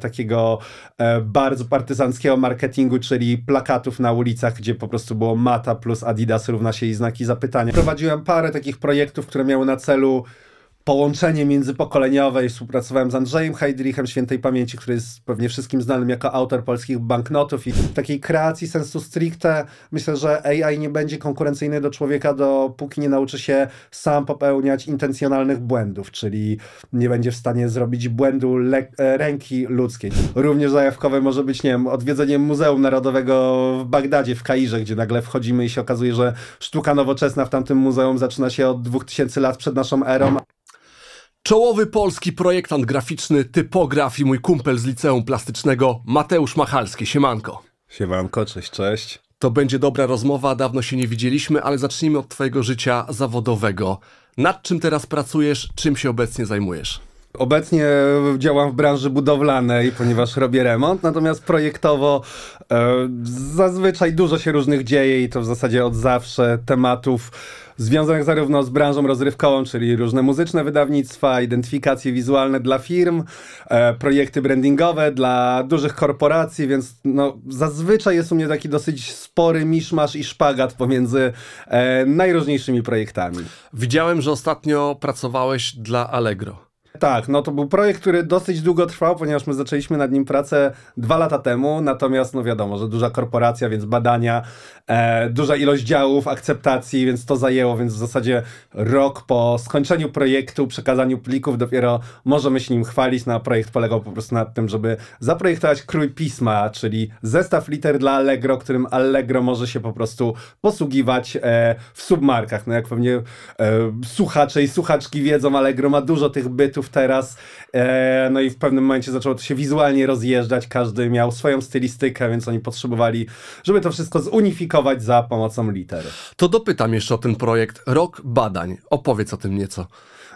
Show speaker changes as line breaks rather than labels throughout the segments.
takiego e, bardzo partyzanckiego marketingu, czyli plakatów na ulicach, gdzie po prostu było mata plus Adidas równa się i znaki zapytania. Prowadziłem parę takich projektów, które miały na celu połączenie międzypokoleniowe i współpracowałem z Andrzejem Heidrichem Świętej Pamięci, który jest pewnie wszystkim znanym jako autor polskich banknotów i takiej kreacji sensu stricte. Myślę, że AI nie będzie konkurencyjny do człowieka, dopóki nie nauczy się sam popełniać intencjonalnych błędów, czyli nie będzie w stanie zrobić błędu e, ręki ludzkiej. Również zajawkowe może być, nie wiem, odwiedzenie Muzeum Narodowego w Bagdadzie, w Kairze, gdzie nagle wchodzimy i się okazuje, że sztuka nowoczesna w tamtym muzeum zaczyna się od 2000 lat przed
naszą erą. Czołowy polski projektant graficzny, typograf i mój kumpel z liceum plastycznego Mateusz Machalski. Siemanko. Siemanko, cześć, cześć. To będzie dobra rozmowa, dawno się nie widzieliśmy, ale zacznijmy od Twojego życia zawodowego. Nad czym teraz pracujesz, czym się obecnie zajmujesz? Obecnie działam w branży budowlanej,
ponieważ robię remont, natomiast projektowo e, zazwyczaj dużo się różnych dzieje i to w zasadzie od zawsze tematów związanych zarówno z branżą rozrywkową, czyli różne muzyczne wydawnictwa, identyfikacje wizualne dla firm, e, projekty brandingowe dla dużych korporacji, więc no, zazwyczaj jest u mnie taki dosyć spory
miszmasz i szpagat pomiędzy e, najróżniejszymi projektami. Widziałem, że ostatnio pracowałeś dla Allegro.
Tak, no to był projekt, który dosyć długo trwał, ponieważ my zaczęliśmy nad nim pracę dwa lata temu, natomiast no wiadomo, że duża korporacja, więc badania, e, duża ilość działów, akceptacji, więc to zajęło, więc w zasadzie rok po skończeniu projektu, przekazaniu plików dopiero możemy się nim chwalić, no a projekt polegał po prostu na tym, żeby zaprojektować krój pisma, czyli zestaw liter dla Allegro, którym Allegro może się po prostu posługiwać e, w submarkach. No jak pewnie e, słuchacze i słuchaczki wiedzą, Allegro ma dużo tych bytów, teraz. E, no i w pewnym momencie zaczęło to się wizualnie rozjeżdżać, każdy miał swoją stylistykę, więc oni potrzebowali, żeby to wszystko zunifikować
za pomocą liter. To dopytam jeszcze o ten projekt Rok Badań. Opowiedz o tym nieco.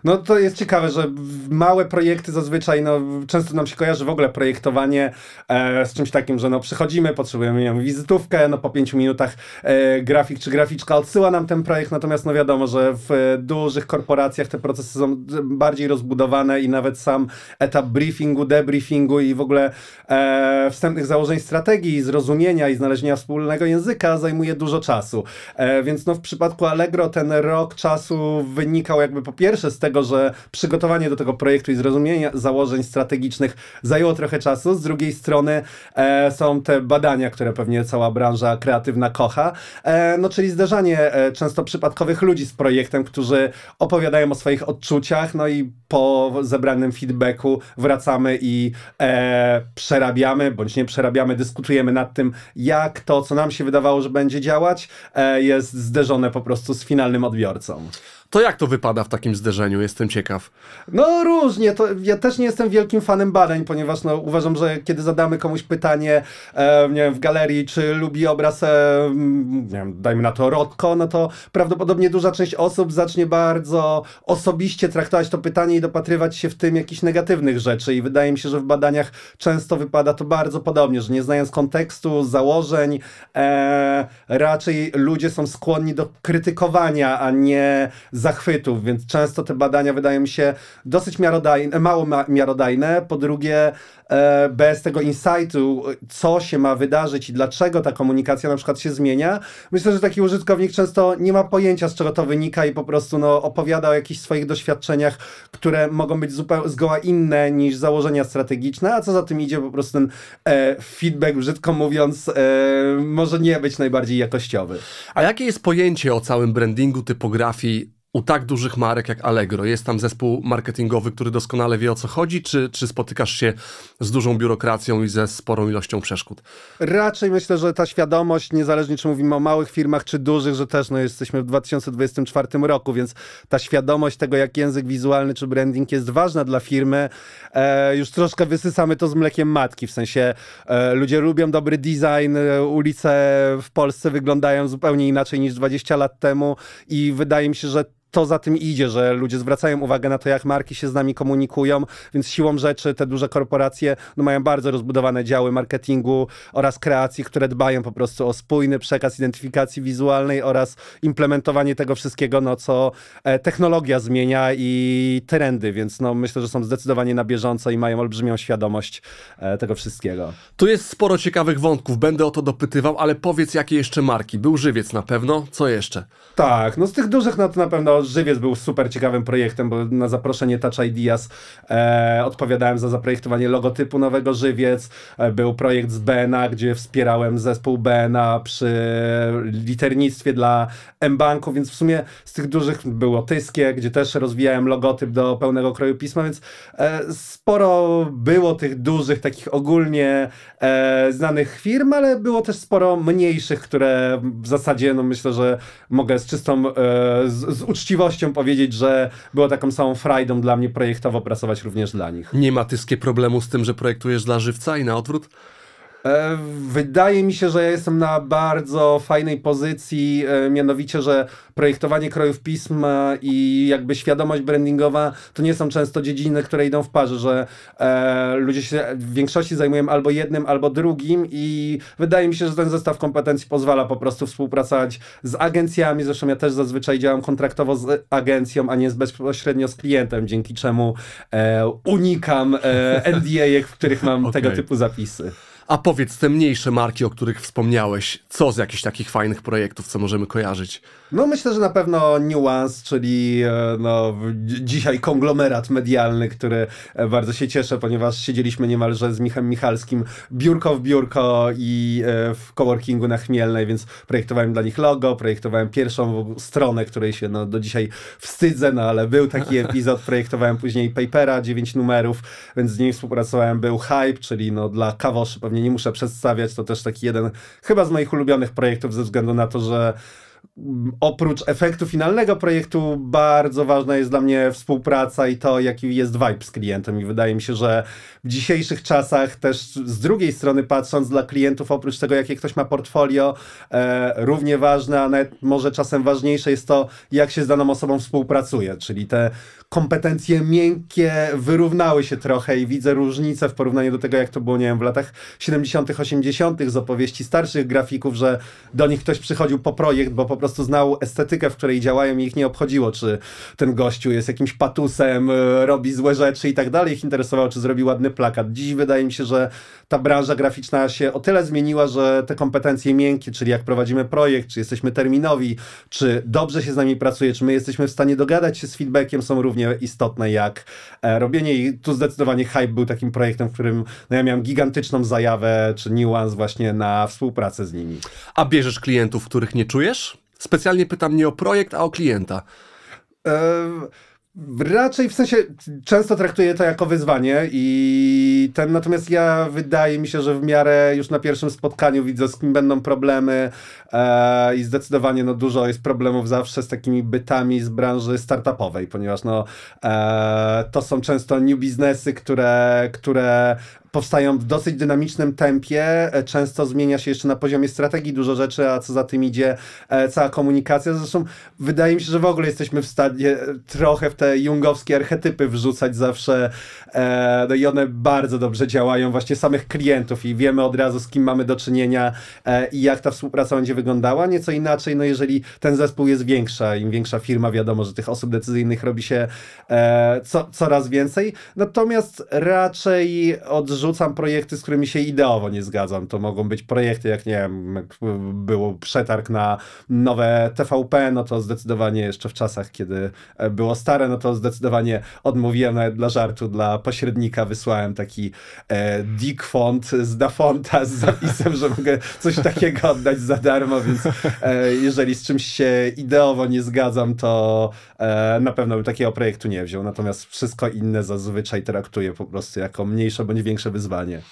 No to jest ciekawe, że małe projekty zazwyczaj, no często nam się kojarzy w ogóle projektowanie e, z czymś takim, że no przychodzimy, potrzebujemy wiem, wizytówkę, no po pięciu minutach e, grafik czy graficzka odsyła nam ten projekt, natomiast no wiadomo, że w e, dużych korporacjach te procesy są bardziej rozbudowane i nawet sam etap briefingu, debriefingu i w ogóle e, wstępnych założeń strategii, zrozumienia i znalezienia wspólnego języka zajmuje dużo czasu. E, więc no w przypadku Allegro ten rok czasu wynikał jakby po pierwsze z tego, tego, że przygotowanie do tego projektu i zrozumienie założeń strategicznych zajęło trochę czasu. Z drugiej strony e, są te badania, które pewnie cała branża kreatywna kocha, e, no czyli zderzanie e, często przypadkowych ludzi z projektem, którzy opowiadają o swoich odczuciach, no i po zebranym feedbacku wracamy i e, przerabiamy, bądź nie przerabiamy, dyskutujemy nad tym, jak to, co nam się wydawało, że będzie działać, e, jest zderzone po prostu z finalnym odbiorcą.
To jak to wypada w takim zderzeniu? Jestem ciekaw.
No różnie. To, ja też nie jestem wielkim fanem badań, ponieważ no, uważam, że kiedy zadamy komuś pytanie e, nie wiem, w galerii, czy lubi obraz, e, nie wiem, dajmy na to Rotko, no to prawdopodobnie duża część osób zacznie bardzo osobiście traktować to pytanie i dopatrywać się w tym jakichś negatywnych rzeczy. I wydaje mi się, że w badaniach często wypada to bardzo podobnie, że nie znając kontekstu, założeń, e, raczej ludzie są skłonni do krytykowania, a nie zachwytów, więc często te badania wydają mi się dosyć miarodajne, mało miarodajne. Po drugie, E, bez tego insightu, co się ma wydarzyć i dlaczego ta komunikacja na przykład się zmienia, myślę, że taki użytkownik często nie ma pojęcia, z czego to wynika i po prostu no, opowiada o jakichś swoich doświadczeniach, które mogą być zupełnie zgoła inne niż założenia strategiczne, a co za tym idzie, po prostu ten e, feedback, brzydko mówiąc, e, może nie być najbardziej jakościowy.
A jakie jest pojęcie o całym brandingu, typografii u tak dużych marek jak Allegro? Jest tam zespół marketingowy, który doskonale wie o co chodzi, czy, czy spotykasz się z dużą biurokracją i ze sporą ilością przeszkód.
Raczej myślę, że ta świadomość, niezależnie czy mówimy o małych firmach czy dużych, że też no, jesteśmy w 2024 roku, więc ta świadomość tego, jak język wizualny czy branding jest ważna dla firmy, e, już troszkę wysysamy to z mlekiem matki, w sensie e, ludzie lubią dobry design, e, ulice w Polsce wyglądają zupełnie inaczej niż 20 lat temu i wydaje mi się, że to za tym idzie, że ludzie zwracają uwagę na to, jak marki się z nami komunikują, więc siłą rzeczy te duże korporacje no, mają bardzo rozbudowane działy marketingu oraz kreacji, które dbają po prostu o spójny przekaz identyfikacji wizualnej oraz implementowanie tego wszystkiego, no co e, technologia zmienia
i trendy, więc no, myślę, że są zdecydowanie na bieżąco i mają olbrzymią świadomość e, tego wszystkiego. Tu jest sporo ciekawych wątków, będę o to dopytywał, ale powiedz jakie jeszcze marki. Był żywiec na pewno, co jeszcze? Tak, no z tych dużych no to na pewno Żywiec był super ciekawym projektem,
bo na zaproszenie Touch Ideas e, odpowiadałem za zaprojektowanie logotypu nowego Żywiec. E, był projekt z Bena, gdzie wspierałem zespół Bena przy liternictwie dla M-Banku, więc w sumie z tych dużych było Tyskie, gdzie też rozwijałem logotyp do pełnego kroju pisma, więc e, sporo było tych dużych, takich ogólnie e, znanych firm, ale było też sporo mniejszych, które w zasadzie, no myślę, że mogę z czystą, e, z, z uczciwością uczciwością powiedzieć, że było
taką samą frajdą dla mnie projektowo pracować również dla nich. Nie ma tyskie problemu z tym, że projektujesz dla żywca i na odwrót?
E, wydaje mi się, że ja jestem na bardzo fajnej pozycji, e, mianowicie, że projektowanie krojów pism e, i jakby świadomość brandingowa to nie są często dziedziny, które idą w parze, że ludzie się w większości zajmują albo jednym, albo drugim i wydaje mi się, że ten zestaw kompetencji pozwala po prostu współpracować z agencjami. Zresztą ja też zazwyczaj działam kontraktowo z agencją, a nie bezpośrednio
z klientem, dzięki czemu unikam e, NDA, w których mam okay. tego typu zapisy. A powiedz, te mniejsze marki, o których wspomniałeś, co z jakichś takich fajnych projektów, co możemy kojarzyć?
No myślę, że na pewno niuans, czyli e, no, dzisiaj konglomerat medialny, który e, bardzo się cieszę, ponieważ siedzieliśmy niemalże z Michałem Michalskim biurko w biurko i e, w coworkingu na Chmielnej, więc projektowałem dla nich logo, projektowałem pierwszą stronę, której się no, do dzisiaj wstydzę, no ale był taki epizod, projektowałem później Papera, dziewięć numerów, więc z nimi współpracowałem, był Hype, czyli no, dla kawoszy pewnie nie muszę przedstawiać, to też taki jeden chyba z moich ulubionych projektów ze względu na to, że oprócz efektu finalnego projektu bardzo ważna jest dla mnie współpraca i to, jaki jest vibe z klientem. I wydaje mi się, że w dzisiejszych czasach też z drugiej strony patrząc dla klientów, oprócz tego, jakie ktoś ma portfolio, e, równie ważne, a nawet może czasem ważniejsze jest to, jak się z daną osobą współpracuje, czyli te kompetencje miękkie wyrównały się trochę i widzę różnicę w porównaniu do tego, jak to było, nie wiem, w latach 70., 80. z opowieści starszych grafików, że do nich ktoś przychodził po projekt, bo po prostu znał estetykę, w której działają i ich nie obchodziło, czy ten gościu jest jakimś patusem, e, robi złe rzeczy i tak dalej. Ich interesowało, czy zrobi ładny plakat. Dziś wydaje mi się, że ta branża graficzna się o tyle zmieniła, że te kompetencje miękkie, czyli jak prowadzimy projekt, czy jesteśmy terminowi, czy dobrze się z nami pracuje, czy my jesteśmy w stanie dogadać się z feedbackiem, są również równie istotne jak e, robienie i tu zdecydowanie Hype był takim projektem, w którym no ja miałem
gigantyczną zajawę czy niuans właśnie na współpracę z nimi. A bierzesz klientów, których nie czujesz? Specjalnie pytam nie o projekt, a o klienta.
E, Raczej w sensie często traktuję to jako wyzwanie i ten natomiast ja wydaje mi się, że w miarę już na pierwszym spotkaniu widzę z kim będą problemy e, i zdecydowanie no, dużo jest problemów zawsze z takimi bytami z branży startupowej, ponieważ no, e, to są często new biznesy, które, które powstają w dosyć dynamicznym tempie. E, często zmienia się jeszcze na poziomie strategii dużo rzeczy, a co za tym idzie, e, cała komunikacja. Zresztą wydaje mi się, że w ogóle jesteśmy w stanie trochę w te jungowskie archetypy wrzucać zawsze. E, no i one bardzo dobrze działają, właśnie samych klientów i wiemy od razu, z kim mamy do czynienia i jak ta współpraca będzie wyglądała. Nieco inaczej, no jeżeli ten zespół jest większa, im większa firma, wiadomo, że tych osób decyzyjnych robi się co, coraz więcej. Natomiast raczej od rzucam projekty, z którymi się ideowo nie zgadzam. To mogą być projekty, jak nie wiem, jak było przetarg na nowe TVP, no to zdecydowanie jeszcze w czasach, kiedy e, było stare, no to zdecydowanie odmówiłem nawet dla żartu, dla pośrednika wysłałem taki e, dick font z Dafonta z zapisem, że mogę coś takiego oddać za darmo, więc e, jeżeli z czymś się ideowo nie zgadzam, to e, na pewno bym takiego projektu
nie wziął. Natomiast wszystko inne zazwyczaj traktuję po prostu jako mniejsze bądź większe największe wyzwanie.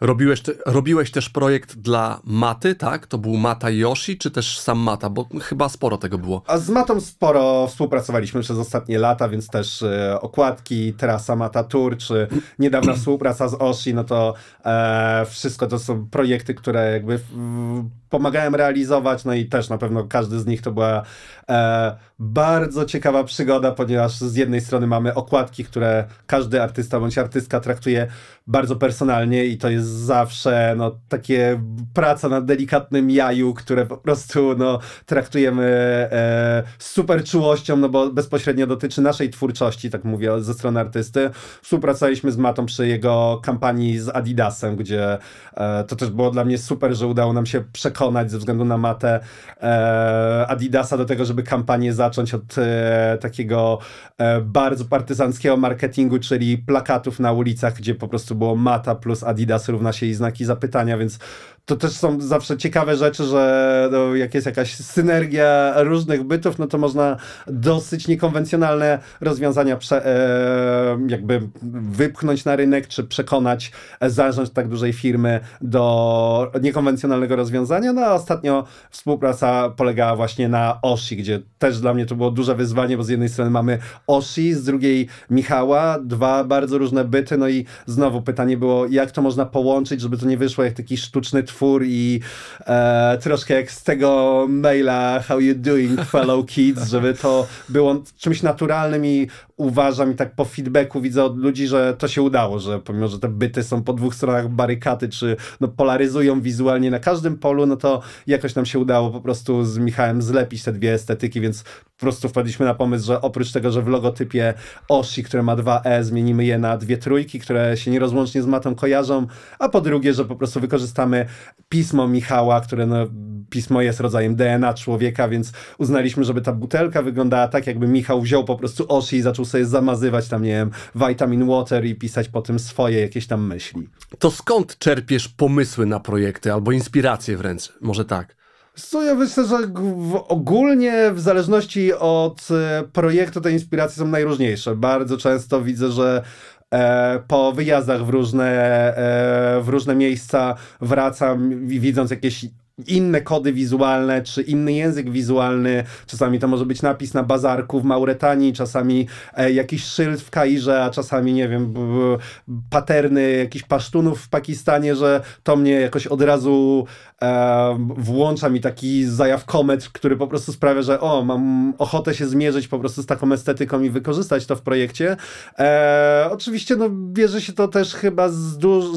Robiłeś, te, robiłeś też projekt dla Maty, tak? To był Mata Yoshi, czy też sam Mata? Bo chyba sporo tego było.
A z Matą sporo współpracowaliśmy przez ostatnie lata, więc też e, okładki, trasa Mata Tour, czy niedawna współpraca z Oshi, no to e, wszystko to są projekty, które jakby w, w, pomagałem realizować, no i też na pewno każdy z nich to była... E, bardzo ciekawa przygoda, ponieważ z jednej strony mamy okładki, które każdy artysta bądź artystka traktuje bardzo personalnie i to jest zawsze no, takie praca na delikatnym jaju, które po prostu no, traktujemy e, super czułością, no bo bezpośrednio dotyczy naszej twórczości, tak mówię, ze strony artysty. Współpracowaliśmy z Matą przy jego kampanii z Adidasem, gdzie e, to też było dla mnie super, że udało nam się przekonać ze względu na Matę e, Adidasa do tego, żeby kampanię za zacząć od e, takiego e, bardzo partyzanckiego marketingu, czyli plakatów na ulicach, gdzie po prostu było mata plus Adidas równa się i znaki zapytania, więc to też są zawsze ciekawe rzeczy, że no, jak jest jakaś synergia różnych bytów, no to można dosyć niekonwencjonalne rozwiązania prze, e, jakby wypchnąć na rynek, czy przekonać e, zarząd tak dużej firmy do niekonwencjonalnego rozwiązania. No a ostatnio współpraca polegała właśnie na OSI, gdzie też dla mnie to było duże wyzwanie, bo z jednej strony mamy OSI, z drugiej Michała, dwa bardzo różne byty, no i znowu pytanie było, jak to można połączyć, żeby to nie wyszło jak taki sztuczny twór, utwór i e, troszkę jak z tego maila How you doing fellow kids, żeby to było czymś naturalnym i uważam i tak po feedbacku widzę od ludzi, że to się udało, że pomimo, że te byty są po dwóch stronach barykaty, czy no, polaryzują wizualnie na każdym polu, no to jakoś nam się udało po prostu z Michałem zlepić te dwie estetyki, więc po prostu wpadliśmy na pomysł, że oprócz tego, że w logotypie Oshi, które ma dwa E, zmienimy je na dwie trójki, które się nierozłącznie z matą kojarzą, a po drugie, że po prostu wykorzystamy pismo Michała, które no, pismo jest rodzajem DNA człowieka, więc uznaliśmy, żeby ta butelka wyglądała tak, jakby Michał wziął po prostu Oshi i zaczął sobie
zamazywać tam, nie wiem, vitamin water i pisać po tym swoje jakieś tam myśli. To skąd czerpiesz pomysły na projekty albo inspiracje wręcz? Może tak?
Co ja myślę, że w, ogólnie w zależności od e, projektu te inspiracje są najróżniejsze. Bardzo często widzę, że E, po wyjazdach w różne, e, w różne miejsca wracam i widząc jakieś inne kody wizualne, czy inny język wizualny. Czasami to może być napis na bazarku w Mauretanii, czasami e, jakiś szyld w Kairze, a czasami, nie wiem, b, b, paterny jakichś pasztunów w Pakistanie, że to mnie jakoś od razu e, włącza mi taki zajawkometr, który po prostu sprawia, że o, mam ochotę się zmierzyć po prostu z taką estetyką i wykorzystać to w projekcie. E, oczywiście, no, bierze się to też chyba z, dużą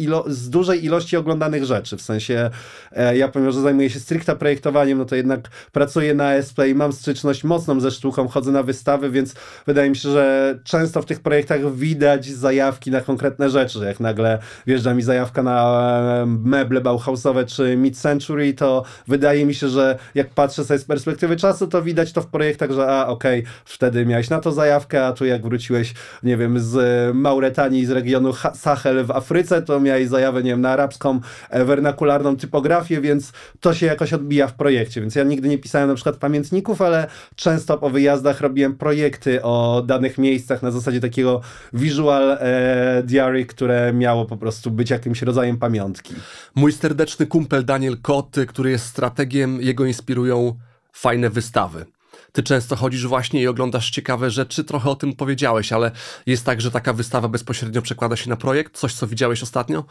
ilo- z dużej ilości oglądanych rzeczy. W sensie e, ja pomimo, że zajmuję się stricte projektowaniem, no to jednak pracuję na Esplay, mam styczność mocną ze sztuką, chodzę na wystawy, więc wydaje mi się, że często w tych projektach widać zajawki na konkretne rzeczy. Jak nagle wjeżdża mi zajawka na e, meble Bauhausowe czy Mid-Century, to wydaje mi się, że jak patrzę sobie z perspektywy czasu, to widać to w projektach, że a, okej, okay, wtedy miałeś na to zajawkę, a tu jak wróciłeś, nie wiem, z Mauretanii, z regionu Sahel w Afryce, to uruchamia i zajawia, nie wiem, na arabską e, wernakularną typografię, więc to się jakoś odbija w projekcie. Więc ja nigdy nie pisałem na przykład pamiętników, ale często po wyjazdach robiłem projekty o danych miejscach na zasadzie takiego visual e, diary, które miało po prostu być jakimś
rodzajem pamiątki. Mój serdeczny kumpel Daniel Kot, który jest strategiem, jego inspirują fajne wystawy ty często chodzisz właśnie i oglądasz ciekawe rzeczy, trochę o tym powiedziałeś, ale jest tak, że taka wystawa bezpośrednio przekłada się na projekt, coś co widziałeś ostatnio?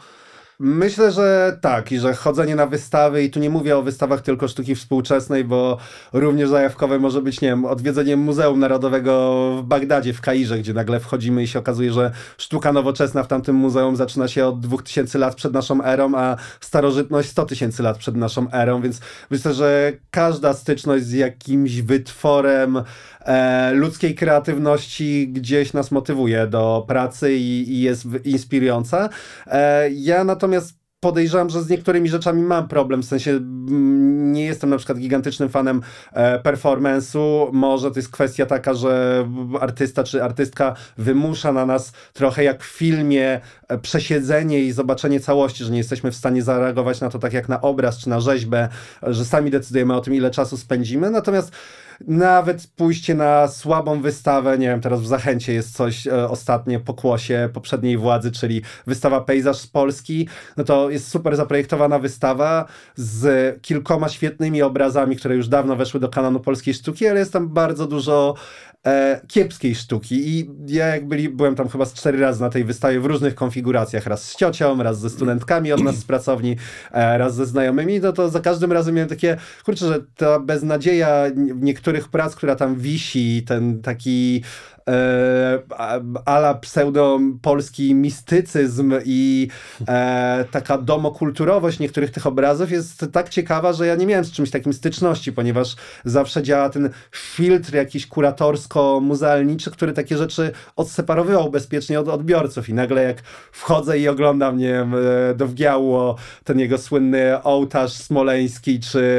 Myślę, że tak i że chodzenie na wystawy i tu nie mówię o wystawach tylko sztuki współczesnej, bo również zajawkowe może być, nie wiem, odwiedzenie Muzeum Narodowego w Bagdadzie, w Kairze, gdzie nagle wchodzimy i się okazuje, że sztuka nowoczesna w tamtym muzeum zaczyna się od 2000 lat przed naszą erą, a starożytność 100 tysięcy lat przed naszą erą, więc myślę, że każda styczność z jakimś wytworem E, ludzkiej kreatywności gdzieś nas motywuje do pracy i, i jest inspirująca. E, ja natomiast podejrzewam, że z niektórymi rzeczami mam problem, w sensie mm, nie jestem na przykład gigantycznym fanem e, performance'u, może to jest kwestia taka, że artysta czy artystka wymusza na nas trochę jak w filmie przesiedzenie i zobaczenie całości, że nie jesteśmy w stanie zareagować na to tak jak na obraz czy na rzeźbę, że sami decydujemy o tym ile czasu spędzimy, natomiast nawet pójście na słabą wystawę, nie wiem, teraz w Zachęcie jest coś e, ostatnie pokłosie poprzedniej władzy, czyli wystawa Pejzaż z Polski, no to jest super zaprojektowana wystawa z kilkoma świetnymi obrazami, które już dawno weszły do kanonu polskiej sztuki, ale jest tam bardzo dużo e, kiepskiej sztuki i ja jak byli, byłem tam chyba z cztery razy na tej wystawie w różnych konfiguracjach, raz z ciocią, raz ze studentkami od nas z pracowni, e, raz ze znajomymi, no to za każdym razem miałem takie, kurczę, że ta beznadzieja niektórych prac, która tam wisi, ten taki E, ala pseudo-polski mistycyzm i e, taka domokulturowość niektórych tych obrazów jest tak ciekawa, że ja nie miałem z czymś takim styczności, ponieważ zawsze działa ten filtr jakiś kuratorsko-muzealniczy, który takie rzeczy odseparowywał bezpiecznie od odbiorców i nagle jak wchodzę i oglądam, nie wiem, e, do wgiału ten jego słynny ołtarz smoleński, czy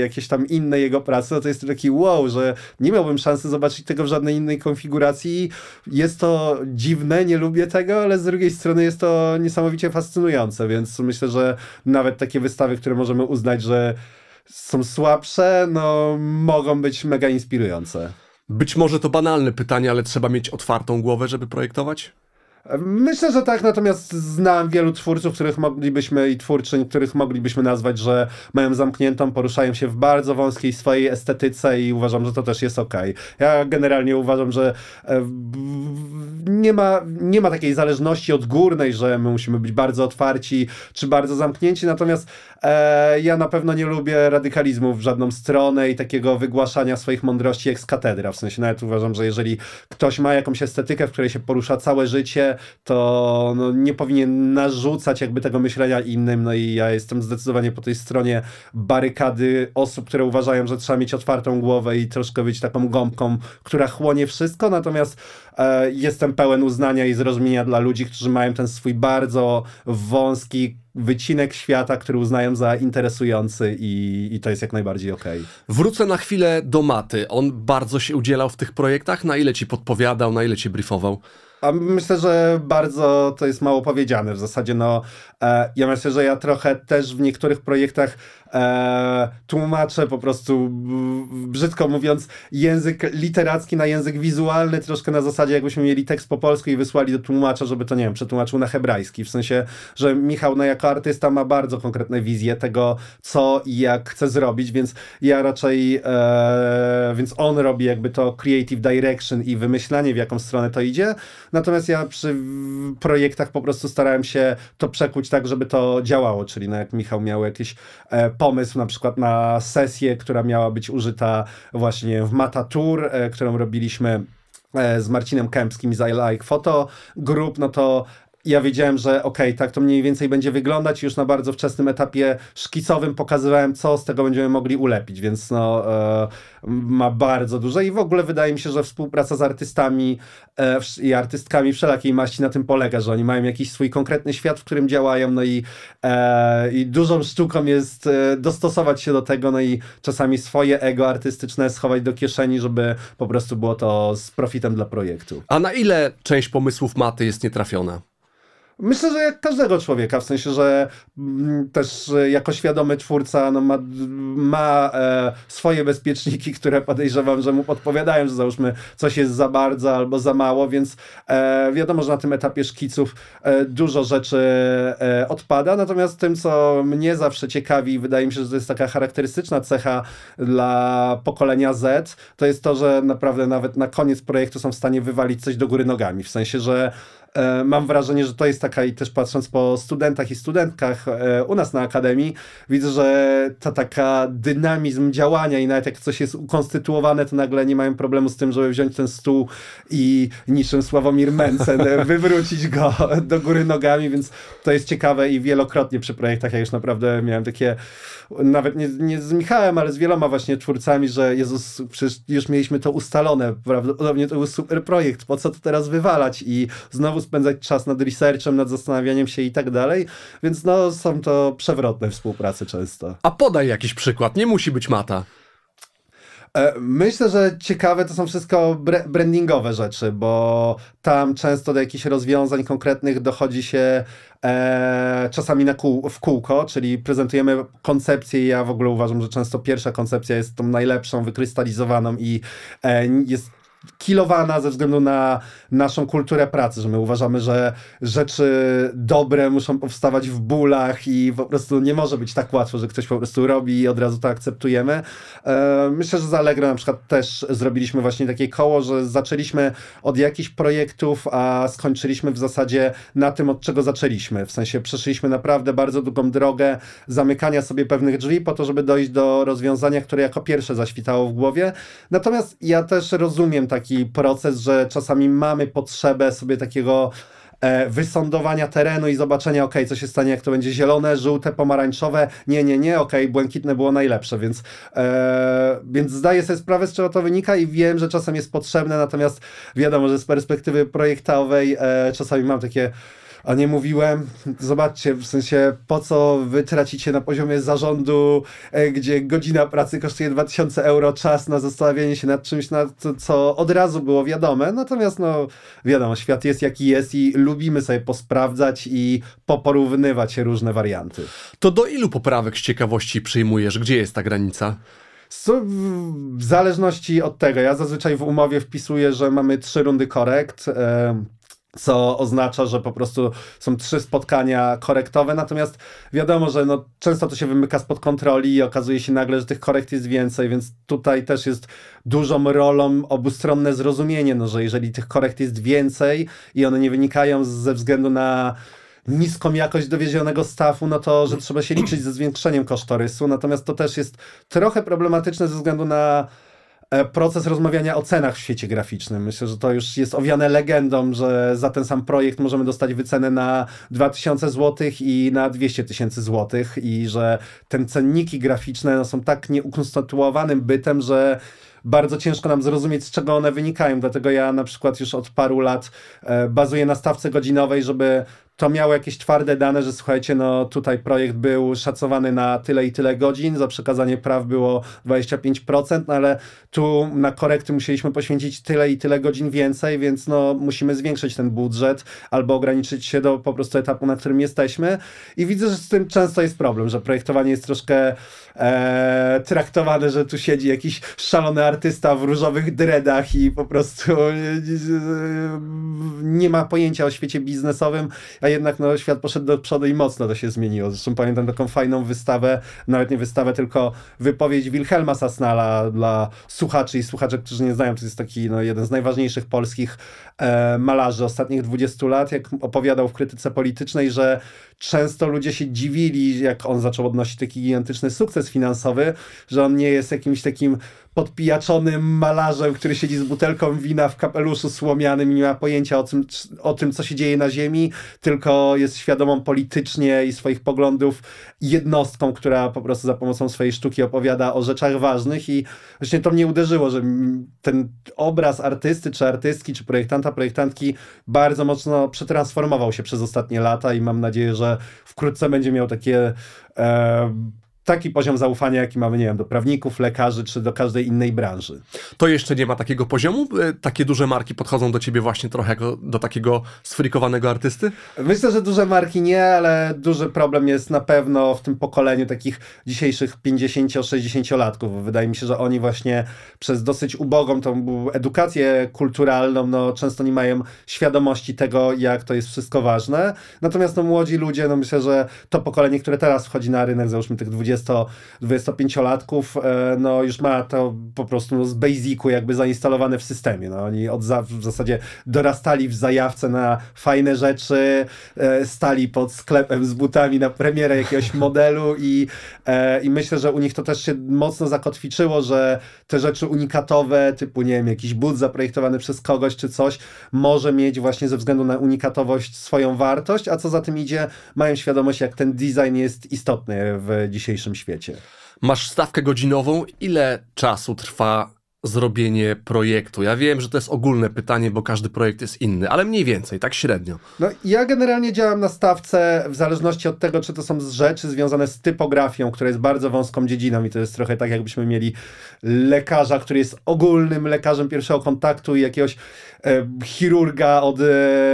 jakieś tam inne jego prace, no to jest taki wow, że nie miałbym szansy zobaczyć tego w żadnej innej konfiguracji. Jest to dziwne, nie lubię tego, ale z drugiej strony jest to niesamowicie fascynujące, więc myślę, że nawet takie wystawy, które możemy uznać, że są
słabsze, no mogą być mega inspirujące. Być może to banalne pytanie, ale trzeba mieć otwartą głowę, żeby projektować?
Myślę, że tak, natomiast znam wielu twórców, których moglibyśmy i twórczyń, których moglibyśmy nazwać, że mają zamkniętą, poruszają się w bardzo wąskiej swojej estetyce i uważam, że to też jest okej. Ja generalnie uważam, że e, nie ma, nie ma takiej zależności od górnej, że my musimy być bardzo otwarci czy bardzo zamknięci, natomiast e, ja na pewno nie lubię radykalizmu w żadną stronę i takiego wygłaszania swoich mądrości jak z katedra. W sensie nawet uważam, że jeżeli ktoś ma jakąś estetykę, w której się porusza całe życie, to no, nie powinien narzucać jakby tego myślenia innym. No i ja jestem zdecydowanie po tej stronie barykady osób, które uważają, że trzeba mieć otwartą głowę i troszkę być taką gąbką, która chłonie wszystko. Natomiast e, jestem pełen uznania i zrozumienia dla ludzi, którzy mają ten swój bardzo wąski wycinek świata, który uznają za interesujący i, i to jest jak najbardziej
okej. Okay. Wrócę na chwilę do Maty. On bardzo się udzielał w tych projektach. Na ile ci podpowiadał, na ile ci briefował?
A myślę, że bardzo to jest mało powiedziane w zasadzie. No, e, ja myślę, że ja trochę też w niektórych projektach e, tłumaczę po prostu, brzydko mówiąc, język literacki na język wizualny, troszkę na zasadzie jakbyśmy mieli tekst po polsku i wysłali do tłumacza, żeby to, nie wiem, przetłumaczył na hebrajski. W sensie, że Michał no, jako artysta ma bardzo konkretne wizje tego, co i jak chce zrobić, więc ja raczej, e, więc on robi jakby to creative direction i wymyślanie, w jaką stronę to idzie. Natomiast ja przy projektach po prostu starałem się to przekuć tak, żeby to działało, czyli no, jak Michał miał jakieś e, pomysł na przykład na sesję, która miała być użyta właśnie w Matatur, e, którą robiliśmy e, z Marcinem Kępskim z I Like Photo Group, no to ja wiedziałem, że okej, okay, tak to mniej więcej będzie wyglądać. Już na bardzo wczesnym etapie szkicowym pokazywałem, co z tego będziemy mogli ulepić, więc no, e, ma bardzo duże i w ogóle wydaje mi się, że współpraca z artystami e, i artystkami wszelakiej maści na tym polega, że oni mają jakiś swój konkretny świat, w którym działają, no i, e, i dużą sztuką jest e, dostosować się do tego, no i czasami swoje ego artystyczne schować do kieszeni, żeby po prostu było to z profitem dla projektu.
A na ile część pomysłów Maty jest nietrafiona?
Myślę, że jak każdego człowieka, w sensie, że mm, też jako świadomy twórca no ma, ma e, swoje bezpieczniki, które podejrzewam, że mu podpowiadają, że załóżmy coś jest za bardzo albo za mało, więc e, wiadomo, że na tym etapie szkiców e, dużo rzeczy e, odpada. Natomiast tym, co mnie zawsze ciekawi i wydaje mi się, że to jest taka charakterystyczna cecha dla pokolenia Z, to jest to, że naprawdę nawet na koniec projektu są w stanie wywalić coś do góry nogami. W sensie, że E, mam wrażenie, że to jest taka i też patrząc po studentach i studentkach e, u nas na Akademii, widzę, że ta taka dynamizm działania i nawet jak coś jest ukonstytuowane, to nagle nie mają problemu z tym, żeby wziąć ten stół i niczym Sławomir Mencen e, wywrócić go do góry nogami, więc to jest ciekawe i wielokrotnie przy projektach ja już naprawdę miałem takie, nawet nie, nie z Michałem, ale z wieloma właśnie twórcami, że Jezus, przecież już mieliśmy to ustalone, prawdopodobnie to był super projekt, po co to teraz wywalać i znowu spędzać czas nad researchem, nad zastanawianiem się i tak dalej, więc no są to przewrotne współprace często.
A podaj jakiś przykład, nie musi być mata.
E, myślę, że ciekawe to są wszystko brandingowe rzeczy, bo tam często do jakichś rozwiązań konkretnych dochodzi się e, czasami na kół, w kółko, czyli prezentujemy koncepcję. Ja w ogóle uważam, że często pierwsza koncepcja jest tą najlepszą, wykrystalizowaną i e, jest kilowana ze względu na naszą kulturę pracy, że my uważamy, że rzeczy dobre muszą powstawać w bólach i po prostu nie może być tak łatwo, że ktoś po prostu robi i od razu to akceptujemy. E, myślę, że z Allegro na przykład też zrobiliśmy właśnie takie koło, że zaczęliśmy od jakichś projektów, a skończyliśmy w zasadzie na tym, od czego zaczęliśmy. W sensie przeszliśmy naprawdę bardzo długą drogę zamykania sobie pewnych drzwi po to, żeby dojść do rozwiązania, które jako pierwsze zaświtało w głowie. Natomiast ja też rozumiem taki proces, że czasami mamy potrzebę sobie takiego e, wysądowania terenu i zobaczenia, ok, co się stanie, jak to będzie zielone, żółte, pomarańczowe, nie, nie, nie, ok, błękitne było najlepsze, więc, e, więc zdaję sobie sprawę, z czego to wynika i wiem, że czasem jest potrzebne, natomiast wiadomo, że z perspektywy projektowej e, czasami mam takie a nie mówiłem, zobaczcie, w sensie po co wy tracicie na poziomie zarządu, e, gdzie godzina pracy kosztuje 2000 euro, czas na zastanawianie się nad czymś, nad co od razu było wiadome. Natomiast no wiadomo, świat jest jaki jest i lubimy sobie posprawdzać i poporównywać różne warianty.
To do ilu poprawek z ciekawości przyjmujesz? Gdzie jest ta granica?
W zależności od tego, ja zazwyczaj w umowie wpisuję, że mamy trzy rundy korekt co oznacza, że po prostu są trzy spotkania korektowe, natomiast wiadomo, że no, często to się wymyka spod kontroli i okazuje się nagle, że tych korekt jest więcej, więc tutaj też jest dużą rolą obustronne zrozumienie, no, że jeżeli tych korekt jest więcej i one nie wynikają ze względu na niską jakość dowiezionego stafu, no to, że trzeba się liczyć ze zwiększeniem kosztorysu, natomiast to też jest trochę problematyczne ze względu na E, proces rozmawiania o cenach w świecie graficznym. Myślę, że to już jest owiane legendą, że za ten sam projekt możemy dostać wycenę na 2000 zł i na 200 tysięcy złotych i że te cenniki graficzne no, są tak nieukonstytuowanym bytem, że bardzo ciężko nam zrozumieć, z czego one wynikają. Dlatego ja na przykład już od paru lat e, bazuję na stawce godzinowej, żeby to miało jakieś twarde dane, że słuchajcie, no tutaj projekt był szacowany na tyle i tyle godzin, za przekazanie praw było 25%, no ale tu na korekty musieliśmy poświęcić tyle i tyle godzin więcej, więc no musimy zwiększyć ten budżet albo ograniczyć się do po prostu etapu, na którym jesteśmy. I widzę, że z tym często jest problem, że projektowanie jest troszkę e, traktowane, że tu siedzi jakiś szalony artysta w różowych dredach i po prostu e, nie ma pojęcia o świecie biznesowym, a jednak no, świat poszedł do przodu i mocno to się zmieniło. Zresztą pamiętam taką fajną wystawę, nawet nie wystawę, tylko wypowiedź Wilhelma Sasnala dla słuchaczy i słuchaczek, którzy nie znają, to jest taki no, jeden z najważniejszych polskich e, malarzy ostatnich 20 lat, jak opowiadał w krytyce politycznej, że często ludzie się dziwili, jak on zaczął odnosić taki gigantyczny sukces finansowy, że on nie jest jakimś takim podpijaczonym malarzem, który siedzi z butelką wina w kapeluszu słomianym i nie ma pojęcia o tym, o tym, co się dzieje na ziemi, tylko jest świadomą politycznie i swoich poglądów jednostką, która po prostu za pomocą swojej sztuki opowiada o rzeczach ważnych i właśnie to mnie uderzyło, że ten obraz artysty, czy artystki, czy projektanta, projektantki bardzo mocno przetransformował się przez ostatnie lata i mam nadzieję, że wkrótce będzie miał takie e, taki poziom zaufania, jaki mamy, nie wiem, do prawników,
lekarzy czy do każdej innej branży. To jeszcze nie ma takiego poziomu? E, takie duże marki podchodzą do ciebie właśnie trochę jako do takiego sfrikowanego artysty? Myślę, że duże marki nie, ale duży
problem jest na pewno w tym pokoleniu takich dzisiejszych 50-60-latków. Wydaje mi się, że oni właśnie przez dosyć ubogą tą edukację kulturalną, no często nie mają świadomości tego, jak to jest wszystko ważne. Natomiast no młodzi ludzie, no myślę, że to pokolenie, które teraz wchodzi na rynek, załóżmy tych 20 20, 25-latków e, no już ma to po prostu no, z basicu jakby zainstalowane w systemie. No, oni od za, w zasadzie dorastali w zajawce na fajne rzeczy, e, stali pod sklepem z butami na premierę jakiegoś modelu i, e, i myślę, że u nich to też się mocno zakotwiczyło, że te rzeczy unikatowe, typu nie wiem, jakiś but zaprojektowany przez kogoś czy coś, może mieć właśnie ze względu na unikatowość swoją wartość, a co za tym idzie, mają świadomość, jak ten design jest istotny w dzisiejszym dzisiejszym świecie.
Masz stawkę godzinową, ile czasu trwa zrobienie projektu? Ja wiem, że to jest ogólne pytanie, bo każdy projekt jest inny, ale mniej więcej, tak średnio.
No, ja generalnie działam na stawce w zależności od tego, czy to są rzeczy związane z typografią, która jest bardzo wąską dziedziną i to jest trochę tak, jakbyśmy mieli lekarza, który jest ogólnym lekarzem pierwszego kontaktu i jakiegoś E, chirurga od e,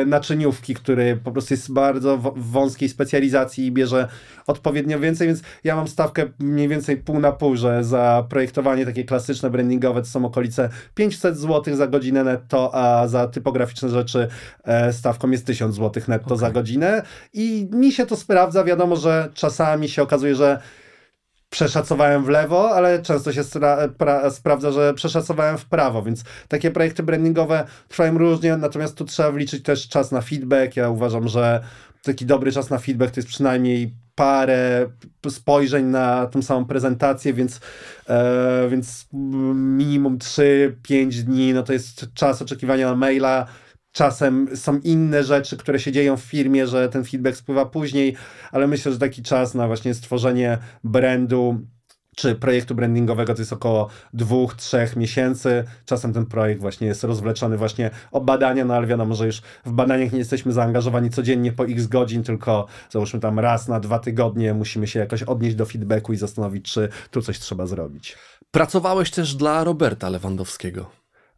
naczyniówki, który po prostu jest bardzo wąskiej specjalizacji i bierze odpowiednio więcej, więc ja mam stawkę mniej więcej pół na pół, że za projektowanie takie klasyczne, brandingowe to są okolice 500 zł za godzinę netto, a za typograficzne rzeczy e, stawką jest 1000 zł netto okay. za godzinę i mi się to sprawdza, wiadomo, że czasami się okazuje, że przeszacowałem w lewo, ale często się sprawdza, że przeszacowałem w prawo, więc takie projekty brandingowe trwają różnie, natomiast tu trzeba wliczyć też czas na feedback. Ja uważam, że taki dobry czas na feedback to jest przynajmniej parę spojrzeń na tą samą prezentację, więc, e, więc minimum 3-5 dni, no to jest czas oczekiwania na maila, Czasem są inne rzeczy, które się dzieją w firmie, że ten feedback spływa później, ale myślę, że taki czas na właśnie stworzenie brandu czy projektu brandingowego to jest około dwóch, trzech miesięcy. Czasem ten projekt właśnie jest rozwleczony właśnie o badania, no ale wiadomo, że już w badaniach nie jesteśmy zaangażowani codziennie po x godzin, tylko załóżmy tam raz na dwa tygodnie musimy się jakoś odnieść do feedbacku i zastanowić, czy tu coś trzeba zrobić. Pracowałeś też dla Roberta Lewandowskiego.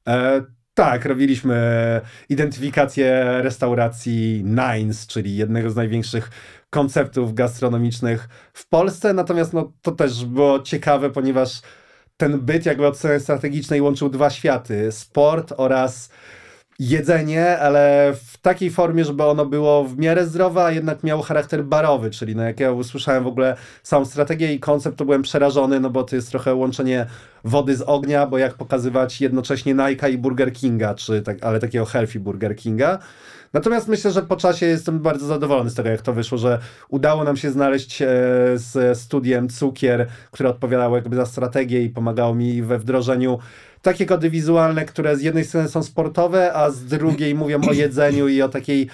E, tak, robiliśmy identyfikację restauracji Nines, czyli jednego z największych konceptów gastronomicznych w Polsce. Natomiast no, to też było ciekawe, ponieważ ten byt jakby od strony strategicznej łączył dwa światy: sport oraz jedzenie, ale w takiej formie, żeby ono było w miarę zdrowe, a jednak miało charakter barowy, czyli no jak ja usłyszałem w ogóle samą strategię i koncept, to byłem przerażony, no bo to jest trochę łączenie wody z ognia, bo jak pokazywać jednocześnie Nike'a i Burger Kinga, czy tak, ale takiego healthy Burger Kinga. Natomiast myślę, że po czasie jestem bardzo zadowolony z tego, jak to wyszło, że udało nam się znaleźć e, z studiem Cukier, które odpowiadało jakby za strategię i pomagało mi we wdrożeniu takie kody wizualne, które z jednej strony są sportowe, a z drugiej mówią o jedzeniu i o takiej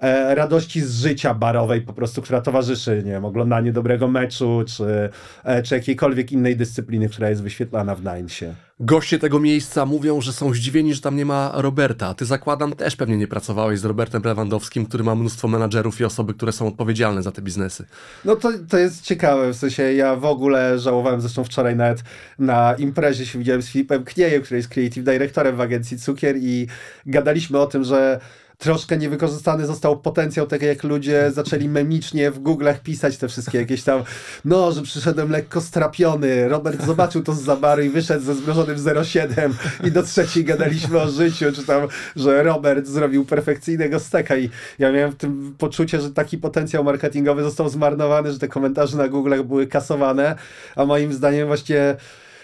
e, radości z życia barowej po prostu, która towarzyszy,
nie wiem, oglądaniu dobrego meczu, czy, e, czy jakiejkolwiek innej dyscypliny, która jest wyświetlana w Ninesie. Goście tego miejsca mówią, że są zdziwieni, że tam nie ma Roberta. Ty zakładam też pewnie nie pracowałeś z Robertem Lewandowskim, który ma mnóstwo menadżerów i osoby, które są odpowiedzialne za te biznesy.
No to, to jest ciekawe, w sensie ja w ogóle żałowałem, zresztą wczoraj nawet na imprezie się widziałem z Filipem Kniejem, który jest creative directorem w agencji Cukier i gadaliśmy o tym, że troszkę niewykorzystany został potencjał, tak jak ludzie zaczęli memicznie w Google'ach pisać te wszystkie jakieś tam, no, że przyszedłem lekko strapiony, Robert zobaczył to z zabary i wyszedł ze zmrożonym 07 i do trzeciej gadaliśmy o życiu, czy tam, że Robert zrobił perfekcyjnego steka i ja miałem w tym poczucie, że taki potencjał marketingowy został zmarnowany, że te komentarze na Google'ach były kasowane, a moim zdaniem właśnie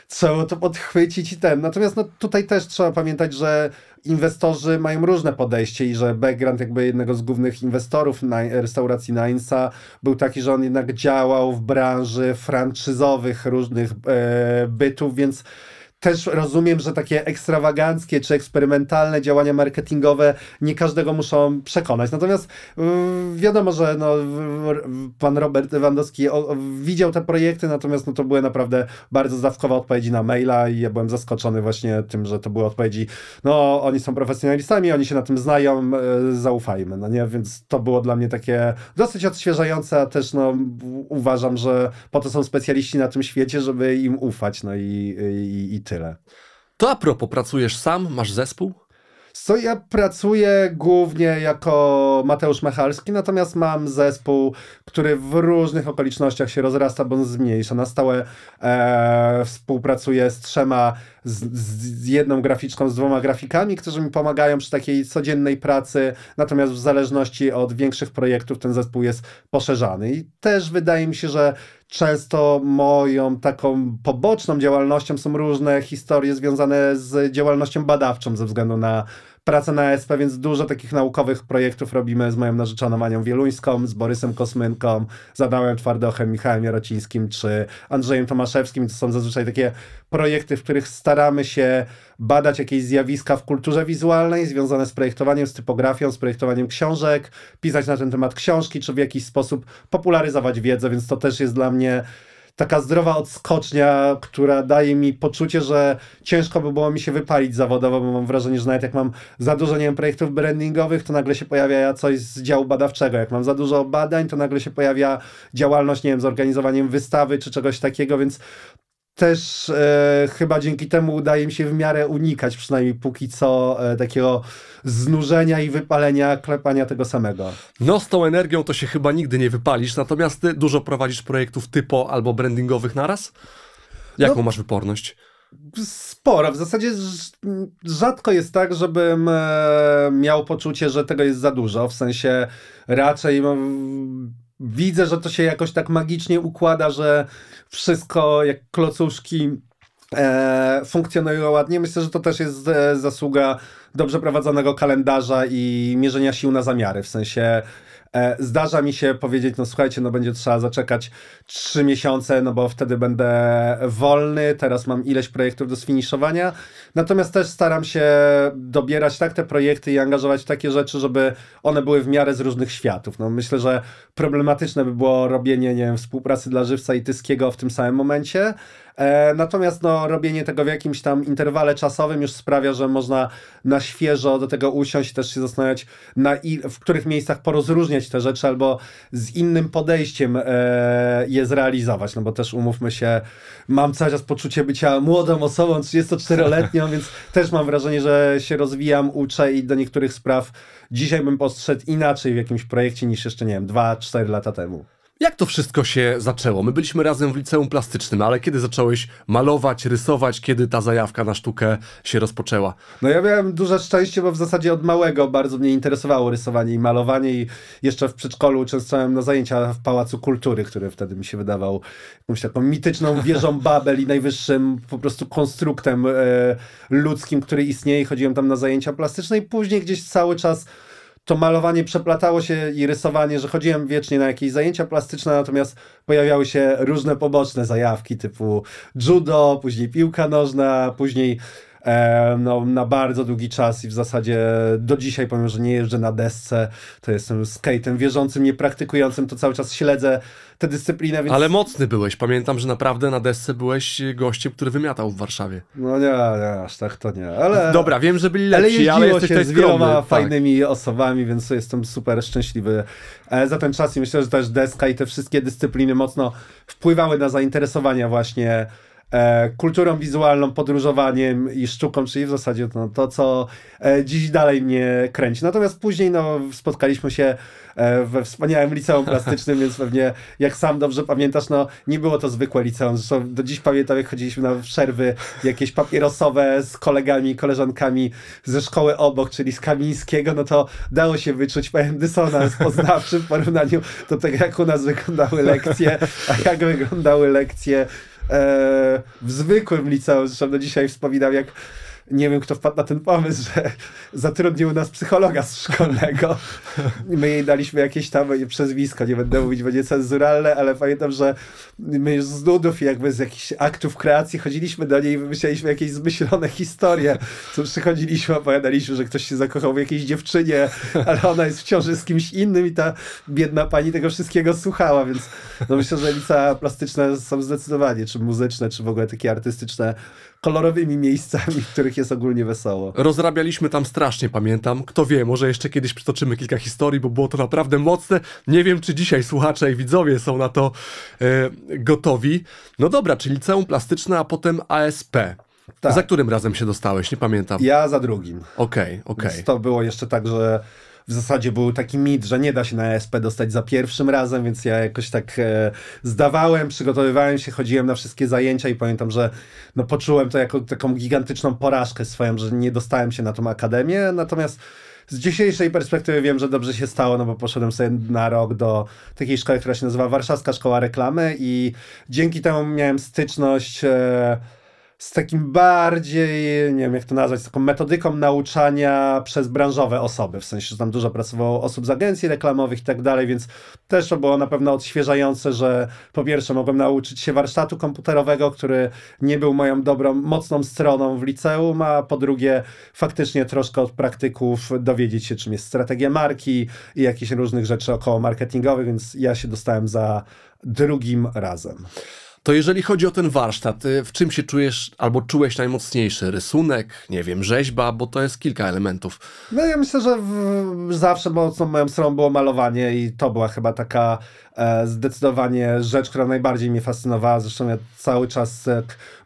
trzeba to podchwycić i ten. Natomiast no, tutaj też trzeba pamiętać, że inwestorzy mają różne podejście i że background jakby jednego z głównych inwestorów restauracji Ninesa był taki, że on jednak działał w branży franczyzowych różnych e, bytów, więc też rozumiem, że takie ekstrawaganckie czy eksperymentalne działania marketingowe nie każdego muszą przekonać. Natomiast y, wiadomo, że no, pan Robert Lewandowski widział te projekty, natomiast no, to były naprawdę bardzo zawkowe odpowiedzi na maila i ja byłem zaskoczony właśnie tym, że to były odpowiedzi, no oni są profesjonalistami, oni się na tym znają, y, zaufajmy, no nie? Więc to było dla mnie takie dosyć odświeżające, a też no uważam, że po to są specjaliści na tym świecie, żeby im ufać, no i, i, i
tyle. To a propos, pracujesz sam, masz
zespół? Co ja pracuję głównie jako Mateusz Mechalski, natomiast mam zespół, który w różnych okolicznościach się rozrasta bądź zmniejsza. Na stałe e, współpracuję z trzema, z, z, jedną graficzką, z dwoma grafikami, którzy mi pomagają przy takiej codziennej pracy. Natomiast w zależności od większych projektów ten zespół jest poszerzany. I też wydaje mi się, że Często moją taką poboczną działalnością są różne historie związane z działalnością badawczą ze względu na pracę na ESP, więc dużo takich naukowych projektów robimy z moją narzeczoną Anią Wieluńską, z Borysem Kosmynką, z Adamem Twardochem, Michałem Jarocińskim czy Andrzejem Tomaszewskim. To są zazwyczaj takie projekty, w których staramy się badać jakieś zjawiska w kulturze wizualnej związane z projektowaniem, z typografią, z projektowaniem książek, pisać na ten temat książki, czy w jakiś sposób popularyzować wiedzę, więc to też jest dla mnie taka zdrowa odskocznia, która daje mi poczucie, że ciężko by było mi się wypalić zawodowo, bo mam wrażenie, że nawet jak mam za dużo, nie wiem, projektów brandingowych, to nagle się pojawia coś z działu badawczego. Jak mam za dużo badań, to nagle się pojawia działalność, nie wiem, z organizowaniem wystawy czy czegoś takiego, więc też e, chyba dzięki temu udaje mi się w miarę unikać, przynajmniej póki co, e, takiego znużenia i wypalenia, klepania tego samego.
No z tą energią to się chyba nigdy nie wypalisz, natomiast ty dużo prowadzisz projektów typo albo brandingowych naraz? Jaką no, masz wyporność?
Sporo. W zasadzie rzadko jest tak, żebym e, miał poczucie, że tego jest za dużo. W sensie raczej mam no, widzę, że to się jakoś tak magicznie układa, że wszystko jak klocuszki e, funkcjonują ładnie. Myślę, że to też jest e, zasługa dobrze prowadzonego kalendarza i mierzenia sił na zamiary. W sensie e, zdarza mi się powiedzieć, no słuchajcie, no będzie trzeba zaczekać trzy miesiące, no bo wtedy będę wolny, teraz mam ileś projektów do sfiniszowania. Natomiast też staram się dobierać tak te projekty i angażować w takie rzeczy, żeby one były w miarę z różnych światów. No myślę, że problematyczne by było robienie, nie wiem, współpracy dla Żywca i Tyskiego w tym samym momencie. E, natomiast no, robienie tego w jakimś tam interwale czasowym już sprawia, że można na świeżo do tego usiąść i też się zastanawiać, na il, w których miejscach porozróżniać te rzeczy albo z innym podejściem e, je zrealizować, no bo też umówmy się, mam cały czas poczucie bycia młodą osobą, 34-letnią, więc też mam wrażenie, że się rozwijam, uczę i do niektórych spraw dzisiaj bym postrzegł inaczej w jakimś projekcie niż jeszcze, nie wiem, 2-4 lata temu.
Jak to wszystko się zaczęło? My byliśmy razem w liceum plastycznym, ale kiedy zacząłeś malować, rysować, kiedy ta zajawka na sztukę się rozpoczęła?
No ja miałem duże szczęście, bo w zasadzie od małego bardzo mnie interesowało rysowanie i malowanie i jeszcze w przedszkolu uczęszczałem na zajęcia w Pałacu Kultury, który wtedy mi się wydawał jakąś taką mityczną wieżą Babel i najwyższym po prostu konstruktem e, ludzkim, który istnieje. Chodziłem tam na zajęcia plastyczne i później gdzieś cały czas to malowanie przeplatało się i rysowanie, że chodziłem wiecznie na jakieś zajęcia plastyczne, natomiast pojawiały się różne poboczne zajawki typu judo, później piłka nożna, później E, no, na bardzo długi czas i w zasadzie do dzisiaj, pomimo że nie jeżdżę na desce, to jestem skate'em wierzącym, nie praktykującym, to cały czas śledzę tę dyscyplinę. Więc... Ale
mocny byłeś. Pamiętam, że naprawdę na desce byłeś gościem, który wymiatał w Warszawie.
No nie, nie aż tak to nie. Ale... Dobra, wiem, że byli lepsi, ale, ale jesteś się z wieloma tak. fajnymi osobami, więc jestem super szczęśliwy e, za ten czas i myślę, że też deska i te wszystkie dyscypliny mocno wpływały na zainteresowania właśnie E, kulturą wizualną, podróżowaniem i sztuką, czyli w zasadzie to, to co e, dziś dalej mnie kręci. Natomiast później no, spotkaliśmy się e, we wspaniałym liceum plastycznym, więc pewnie, jak sam dobrze pamiętasz, no, nie było to zwykłe liceum. Zresztą do dziś pamiętam, jak chodziliśmy na przerwy jakieś papierosowe z kolegami i koleżankami ze szkoły obok, czyli z Kamińskiego, no to dało się wyczuć pewien dysonans poznawczy w porównaniu do tego, jak u nas wyglądały lekcje, a jak wyglądały lekcje E, w zwykłym liceum, zresztą do dzisiaj wspominam, jak nie wiem, kto wpadł na ten pomysł, że zatrudnił nas psychologa szkolnego. My jej daliśmy jakieś tam przezwisko, nie będę mówić, będzie cenzuralne, ale pamiętam, że my już z nudów i jakby z jakichś aktów kreacji chodziliśmy do niej i wymyślaliśmy jakieś zmyślone historie, co przychodziliśmy, opowiadaliśmy, że ktoś się zakochał w jakiejś dziewczynie, ale ona jest w ciąży z kimś innym i ta biedna pani tego wszystkiego słuchała, więc no myślę, że lica plastyczne są zdecydowanie, czy muzyczne, czy w ogóle takie artystyczne
kolorowymi miejscami, w których jest ogólnie wesoło. Rozrabialiśmy tam strasznie, pamiętam. Kto wie, może jeszcze kiedyś przytoczymy kilka historii, bo było to naprawdę mocne. Nie wiem, czy dzisiaj słuchacze i widzowie są na to e, gotowi. No dobra, czyli liceum plastyczne, a potem ASP. Tak. Za którym razem się dostałeś? Nie pamiętam.
Ja za drugim. Okej, okay, okej. Okay. To było jeszcze tak, że w zasadzie był taki mit, że nie da się na ESP dostać za pierwszym razem, więc ja jakoś tak e, zdawałem, przygotowywałem się, chodziłem na wszystkie zajęcia i pamiętam, że no, poczułem to jako taką gigantyczną porażkę swoją, że nie dostałem się na tą akademię, natomiast z dzisiejszej perspektywy wiem, że dobrze się stało, no bo poszedłem sobie na rok do takiej szkoły, która się nazywa Warszawska Szkoła Reklamy i dzięki temu miałem styczność... E, z takim bardziej, nie wiem jak to nazwać, z taką metodyką nauczania przez branżowe osoby, w sensie, że tam dużo pracowało osób z agencji reklamowych i tak dalej, więc też to było na pewno odświeżające, że po pierwsze mogłem nauczyć się warsztatu komputerowego, który nie był moją dobrą, mocną stroną w liceum, a po drugie faktycznie troszkę od praktyków dowiedzieć się, czym jest strategia marki i jakichś różnych rzeczy około marketingowych, więc ja się dostałem za
drugim razem. To jeżeli chodzi o ten warsztat, y, w czym się czujesz albo czułeś najmocniejszy? Rysunek, nie wiem, rzeźba, bo to jest kilka elementów.
No ja myślę, że w, zawsze mocną moją stroną było malowanie i to była chyba taka E, zdecydowanie rzecz, która najbardziej mnie fascynowała. Zresztą ja cały czas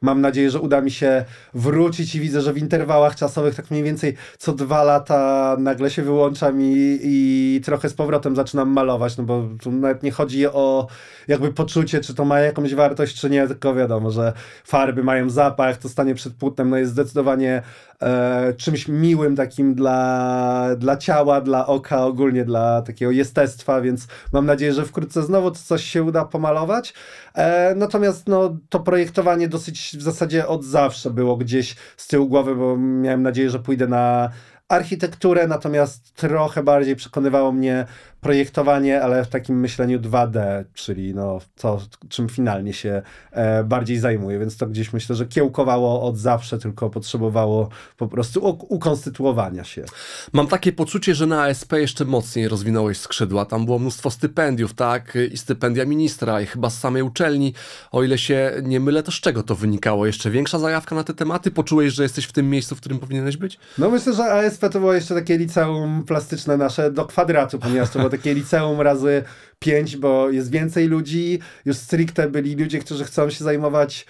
mam nadzieję, że uda mi się wrócić i widzę, że w interwałach czasowych tak mniej więcej co dwa lata nagle się wyłączam i, i trochę z powrotem zaczynam malować, no bo tu nawet nie chodzi o jakby poczucie, czy to ma jakąś wartość, czy nie, tylko wiadomo, że farby mają zapach, to stanie przed płótnem no jest zdecydowanie e, czymś miłym takim dla, dla ciała, dla oka, ogólnie dla takiego jestestwa, więc mam nadzieję, że wkrótce znowu coś się uda pomalować. E, natomiast no, to projektowanie dosyć w zasadzie od zawsze było gdzieś z tyłu głowy, bo miałem nadzieję, że pójdę na architekturę, natomiast trochę bardziej przekonywało mnie projektowanie, ale w takim myśleniu 2D, czyli no, to, czym finalnie się e, bardziej zajmuje, więc to gdzieś myślę, że kiełkowało od zawsze, tylko potrzebowało po prostu ukonstytuowania się.
Mam takie poczucie, że na ASP jeszcze mocniej rozwinąłeś skrzydła. Tam było mnóstwo stypendiów, tak? I stypendia ministra, i chyba z samej uczelni. O ile się nie mylę, to z czego to wynikało? Jeszcze większa zajawka na te tematy? Poczułeś, że jesteś w tym miejscu, w którym powinieneś być?
No myślę, że ASP to było jeszcze takie liceum plastyczne nasze do kwadratu, ponieważ to było takie liceum razy pięć, bo jest więcej ludzi, już stricte byli ludzie, którzy chcą się zajmować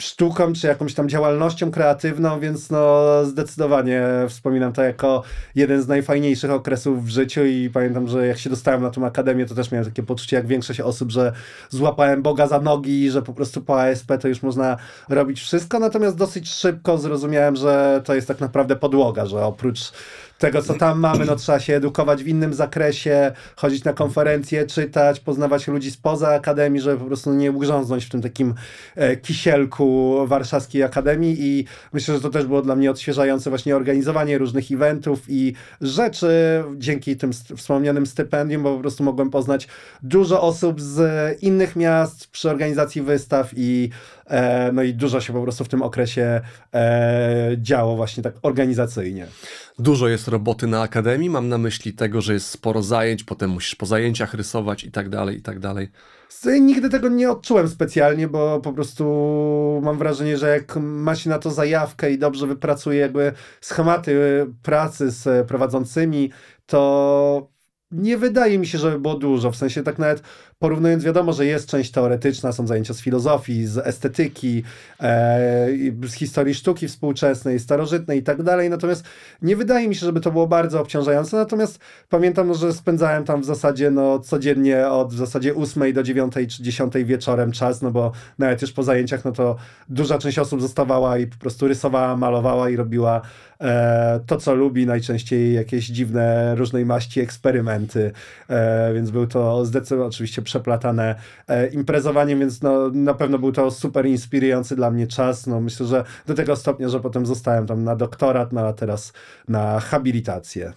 sztuką czy jakąś tam działalnością kreatywną, więc no zdecydowanie wspominam to jako jeden z najfajniejszych okresów w życiu i pamiętam, że jak się dostałem na tą akademię, to też miałem takie poczucie jak większość osób, że złapałem Boga za nogi, że po prostu po ASP to już można robić wszystko, natomiast dosyć szybko zrozumiałem, że to jest tak naprawdę podłoga, że oprócz tego, co mhm. tam mamy, no trzeba się edukować w innym zakresie, chodzić na konferencje, czytać, poznawać ludzi spoza Akademii, żeby po prostu nie ugrząznąć w tym takim e, kisielku warszawskiej Akademii i myślę, że to też było dla mnie odświeżające właśnie organizowanie różnych eventów i rzeczy dzięki tym wspomnianym stypendium, bo po prostu mogłem poznać dużo osób z innych miast przy organizacji wystaw i E, no i dużo się po prostu w tym okresie
e,
działo właśnie tak organizacyjnie.
Dużo jest roboty na akademii, mam na myśli tego, że jest sporo zajęć, potem musisz po zajęciach rysować i tak dalej, i tak dalej.
Nigdy tego nie odczułem specjalnie, bo po prostu mam wrażenie, że jak ma się na to zajawkę i dobrze wypracuje jakby schematy e, pracy z prowadzącymi, to nie wydaje mi się, żeby było dużo. W sensie tak nawet porównując wiadomo, że jest część teoretyczna, są zajęcia z filozofii, z estetyki, e, z historii sztuki współczesnej, starożytnej i tak dalej, natomiast nie wydaje mi się, żeby to było bardzo obciążające, natomiast pamiętam, że spędzałem tam w zasadzie no, codziennie od w zasadzie 8 do 9 czy 10 wieczorem czas, no bo nawet już po zajęciach, no to duża część osób zostawała i po prostu rysowała, malowała i robiła e, to, co lubi, najczęściej jakieś dziwne, różnej maści eksperymenty, e, więc był to zdecydowanie oczywiście przeplatane e, imprezowaniem, więc no, na pewno był to super inspirujący dla mnie czas. No, myślę, że do tego stopnia, że potem zostałem tam na doktorat, no, a teraz na habilitację.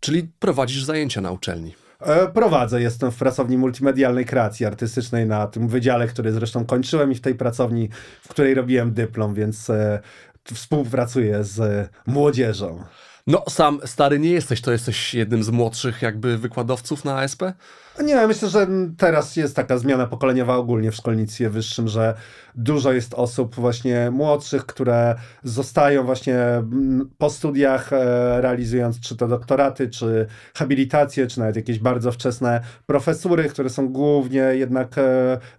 Czyli prowadzisz zajęcia na uczelni?
E, prowadzę, jestem w pracowni multimedialnej kreacji artystycznej na tym wydziale, który zresztą kończyłem i w tej pracowni, w której robiłem dyplom, więc e, współpracuję z
młodzieżą. No, sam stary nie jesteś, to jesteś jednym z młodszych jakby wykładowców na ASP? Nie, myślę, że teraz jest taka zmiana
pokoleniowa ogólnie w szkolnictwie wyższym, że dużo jest osób właśnie młodszych, które zostają właśnie po studiach, e, realizując czy to doktoraty, czy habilitacje, czy nawet jakieś bardzo wczesne profesury, które są głównie jednak e,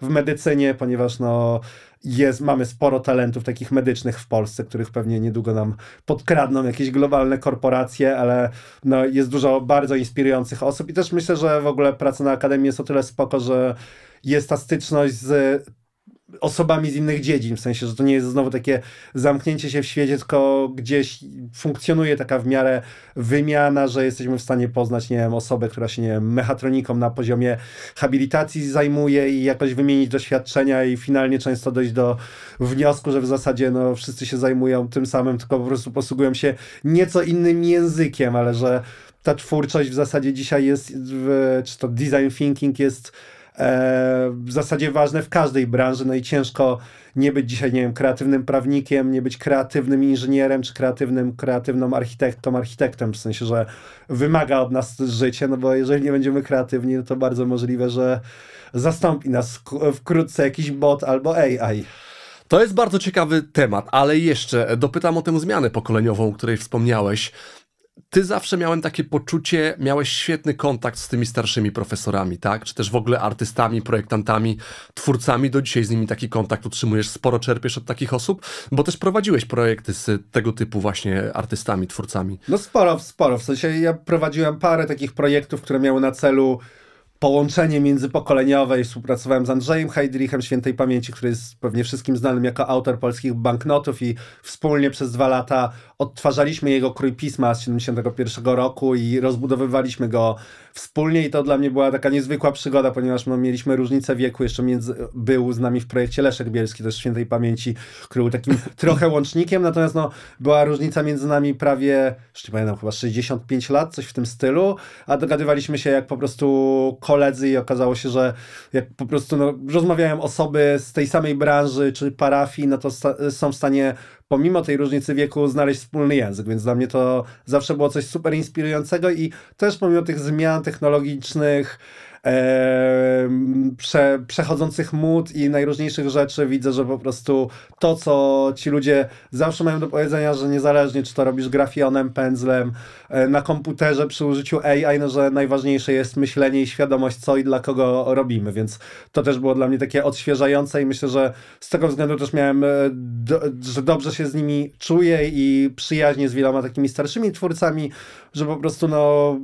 w medycynie, ponieważ no jest, mamy sporo talentów takich medycznych w Polsce, których pewnie niedługo nam podkradną jakieś globalne korporacje, ale no, jest dużo bardzo inspirujących osób i też myślę, że w ogóle praca na Akademii jest o tyle spoko, że jest ta styczność z osobami z innych dziedzin, w sensie, że to nie jest znowu takie zamknięcie się w świecie, tylko gdzieś funkcjonuje taka w miarę wymiana, że jesteśmy w stanie poznać, nie wiem, osobę, która się, nie wiem, mechatroniką na poziomie habilitacji zajmuje i jakoś wymienić doświadczenia i finalnie często dojść do wniosku, że w zasadzie, no, wszyscy się zajmują tym samym, tylko po prostu posługują się nieco innym językiem, ale że ta twórczość w zasadzie dzisiaj jest, czy to design thinking jest E, w zasadzie ważne w każdej branży. No i ciężko nie być dzisiaj, nie wiem, kreatywnym prawnikiem, nie być kreatywnym inżynierem, czy kreatywnym, kreatywną architektą, architektem, w sensie, że wymaga od nas życie, no bo jeżeli nie będziemy kreatywni, no to bardzo możliwe, że zastąpi
nas wkrótce jakiś bot albo AI. To jest bardzo ciekawy temat, ale jeszcze dopytam o tę zmianę pokoleniową, o której wspomniałeś ty zawsze miałem takie poczucie, miałeś świetny kontakt z tymi starszymi profesorami, tak? Czy też w ogóle artystami, projektantami, twórcami. Do dzisiaj z nimi taki kontakt utrzymujesz, sporo czerpiesz od takich osób, bo też prowadziłeś projekty z tego typu właśnie artystami, twórcami.
No sporo, sporo. W sensie ja prowadziłem parę takich projektów, które miały na celu połączenie międzypokoleniowe i współpracowałem z Andrzejem Heidrichem Świętej Pamięci, który jest pewnie wszystkim znanym jako autor polskich banknotów i wspólnie przez dwa lata odtwarzaliśmy jego krój pisma z 71 roku i rozbudowywaliśmy go wspólnie i to dla mnie była taka niezwykła przygoda, ponieważ no, mieliśmy różnicę wieku, jeszcze między, był z nami w projekcie Leszek Bielski, też w świętej pamięci, który był takim trochę łącznikiem, natomiast no, była różnica między nami prawie, jeszcze pamiętam, chyba 65 lat, coś w tym stylu, a dogadywaliśmy się jak po prostu koledzy i okazało się, że jak po prostu no, rozmawiają osoby z tej samej branży czy parafii, no to są w stanie pomimo tej różnicy wieku znaleźć wspólny język, więc dla mnie to zawsze było coś super inspirującego i też pomimo tych zmian technologicznych, e, prze, przechodzących mód i najróżniejszych rzeczy. Widzę, że po prostu to, co ci ludzie zawsze mają do powiedzenia, że niezależnie czy to robisz grafionem, pędzlem, e, na komputerze przy użyciu AI, no, że najważniejsze jest myślenie i świadomość, co i dla kogo robimy, więc to też było dla mnie takie odświeżające i myślę, że z tego względu też miałem, e, do, że dobrze się z nimi czuję i przyjaźnie z wieloma takimi starszymi twórcami, że po prostu no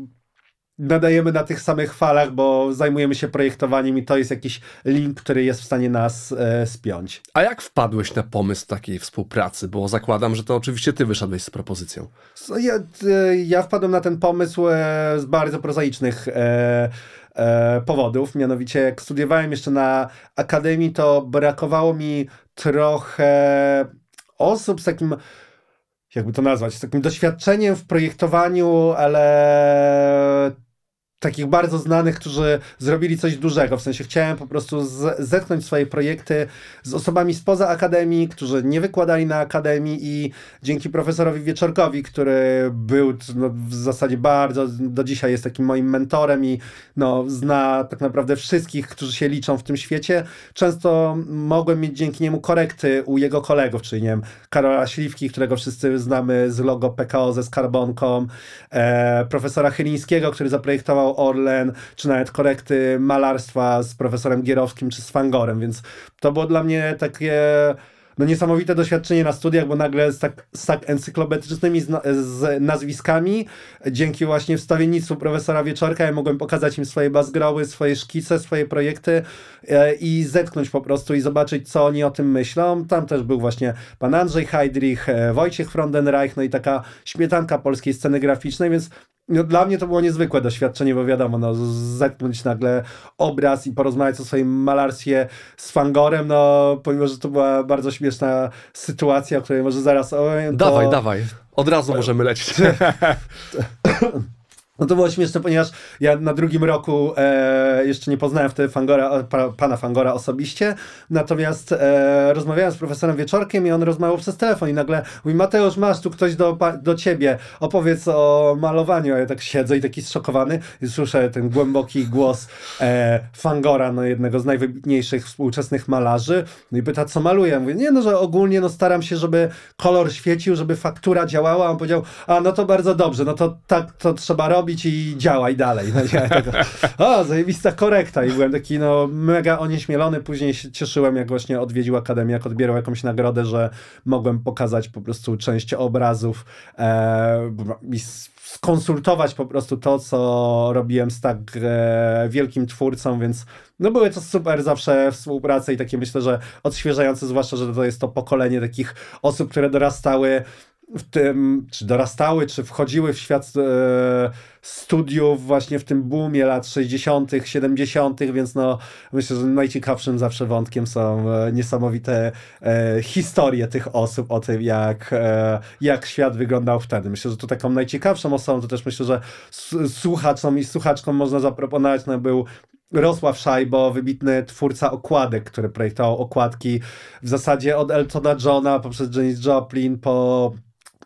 nadajemy na tych samych falach, bo zajmujemy się projektowaniem i to jest jakiś
link, który jest w stanie nas e, spiąć. A jak wpadłeś na pomysł takiej współpracy? Bo zakładam, że to oczywiście ty wyszedłeś z propozycją.
Ja, e, ja wpadłem na ten pomysł e, z bardzo prozaicznych e, e, powodów. Mianowicie, jak studiowałem jeszcze na akademii, to brakowało mi trochę osób z takim jakby to nazwać, z takim doświadczeniem w projektowaniu, ale takich bardzo znanych, którzy zrobili coś dużego. W sensie chciałem po prostu z, zetknąć swoje projekty z osobami spoza akademii, którzy nie wykładali na akademii i dzięki profesorowi Wieczorkowi, który był no, w zasadzie bardzo, do dzisiaj jest takim moim mentorem i no, zna tak naprawdę wszystkich, którzy się liczą w tym świecie. Często mogłem mieć dzięki niemu korekty u jego kolegów, czyli nie wiem, Karola Śliwki, którego wszyscy znamy z logo PKO ze skarbonką, e, profesora Chylińskiego, który zaprojektował Orlen, czy nawet korekty malarstwa z profesorem Gierowskim czy z Fangorem, więc to było dla mnie takie no niesamowite doświadczenie na studiach, bo nagle z tak, z tak encyklopedycznymi z nazwiskami, dzięki właśnie wstawiennictwu profesora Wieczorka, ja mogłem pokazać im swoje bazgroły, swoje szkice, swoje projekty e, i zetknąć po prostu i zobaczyć, co oni o tym myślą. Tam też był właśnie pan Andrzej Heidrich, e, Wojciech Frondenreich, no i taka śmietanka polskiej sceny graficznej, więc no, dla mnie to było niezwykłe doświadczenie, bo wiadomo, no, zetknąć nagle obraz i porozmawiać o swoim malarstwie z Fangorem, no, pomimo, że to była bardzo śmieszna śmieszna sytuacja, o której może zaraz... to... Dawaj, dawaj. Od razu możemy lecieć. No to było śmieszne, ponieważ ja na drugim roku e, jeszcze nie poznałem wtedy Fangora, e, pa, pana Fangora osobiście, natomiast e, rozmawiałem z profesorem Wieczorkiem i on rozmawiał przez telefon i nagle mówi Mateusz, masz tu ktoś do, do ciebie, opowiedz o malowaniu, a ja tak siedzę i taki zszokowany i słyszę ten głęboki głos e, Fangora, no jednego z najwybitniejszych współczesnych malarzy no i pyta, co maluję Mówię, nie no, że ogólnie no staram się, żeby kolor świecił, żeby faktura działała. On powiedział, a no to bardzo dobrze, no to tak to trzeba robić, robić i działaj dalej. No, ja tego, o, zajebista korekta. I byłem taki no, mega onieśmielony. Później się cieszyłem, jak właśnie odwiedził Akademię, jak odbierał jakąś nagrodę, że mogłem pokazać po prostu część obrazów e, i skonsultować po prostu to, co robiłem z tak e, wielkim twórcą, więc no były to super zawsze współprace i takie myślę, że odświeżające, zwłaszcza, że to jest to pokolenie takich osób, które dorastały w tym, czy dorastały, czy wchodziły w świat e, studiów właśnie w tym boomie lat 60., 70., więc no myślę, że najciekawszym zawsze wątkiem są e, niesamowite e, historie tych osób o tym, jak, e, jak świat wyglądał wtedy. Myślę, że tu taką najciekawszą osobą, to też myślę, że słuchaczom i słuchaczkom można zaproponować, no był Rosław Szajbo, wybitny twórca okładek, który projektował okładki w zasadzie od Eltona Johna poprzez Janis Joplin po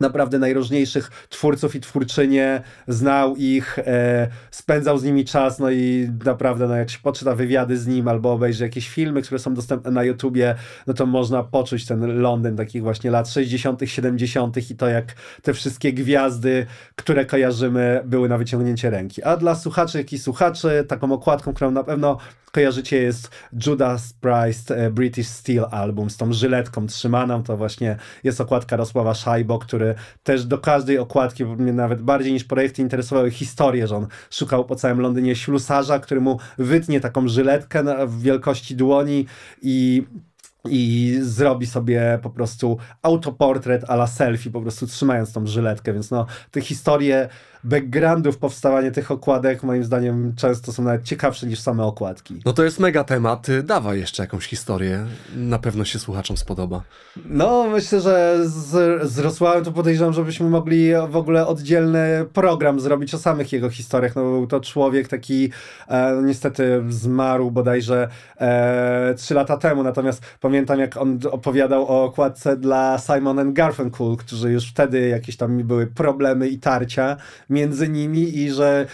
naprawdę najróżniejszych twórców i twórczynie, znał ich, e, spędzał z nimi czas, no i naprawdę, no jak się poczyta wywiady z nim albo obejrzy jakieś filmy, które są dostępne na YouTubie, no to można poczuć ten Londyn takich właśnie lat 60., 70. i to jak te wszystkie gwiazdy, które kojarzymy, były na wyciągnięcie ręki. A dla słuchaczy, jak i słuchaczy, taką okładką, którą na pewno kojarzycie, jest Judas Price British Steel album z tą żyletką trzymaną. To właśnie jest okładka Rosława Szajbo, który też do każdej okładki, mnie nawet bardziej niż projekty interesowały historie, że on szukał po całym Londynie ślusarza, który mu wytnie taką żyletkę w wielkości dłoni i i zrobi sobie po prostu autoportret ala selfie, po prostu trzymając tą żyletkę, więc no, te historie backgroundów powstawanie tych okładek moim zdaniem często są nawet ciekawsze niż same okładki.
No to jest mega temat. Dawa jeszcze jakąś historię. Na pewno się słuchaczom spodoba.
No myślę, że z, z Rosławem to podejrzewam, żebyśmy mogli w ogóle oddzielny program zrobić o samych jego historiach. No był to człowiek taki e, no, niestety zmarł bodajże e, 3 lata temu, natomiast pamiętam jak on opowiadał o okładce dla Simon and Garfunkel, którzy już wtedy jakieś tam były problemy i tarcia, między nimi i że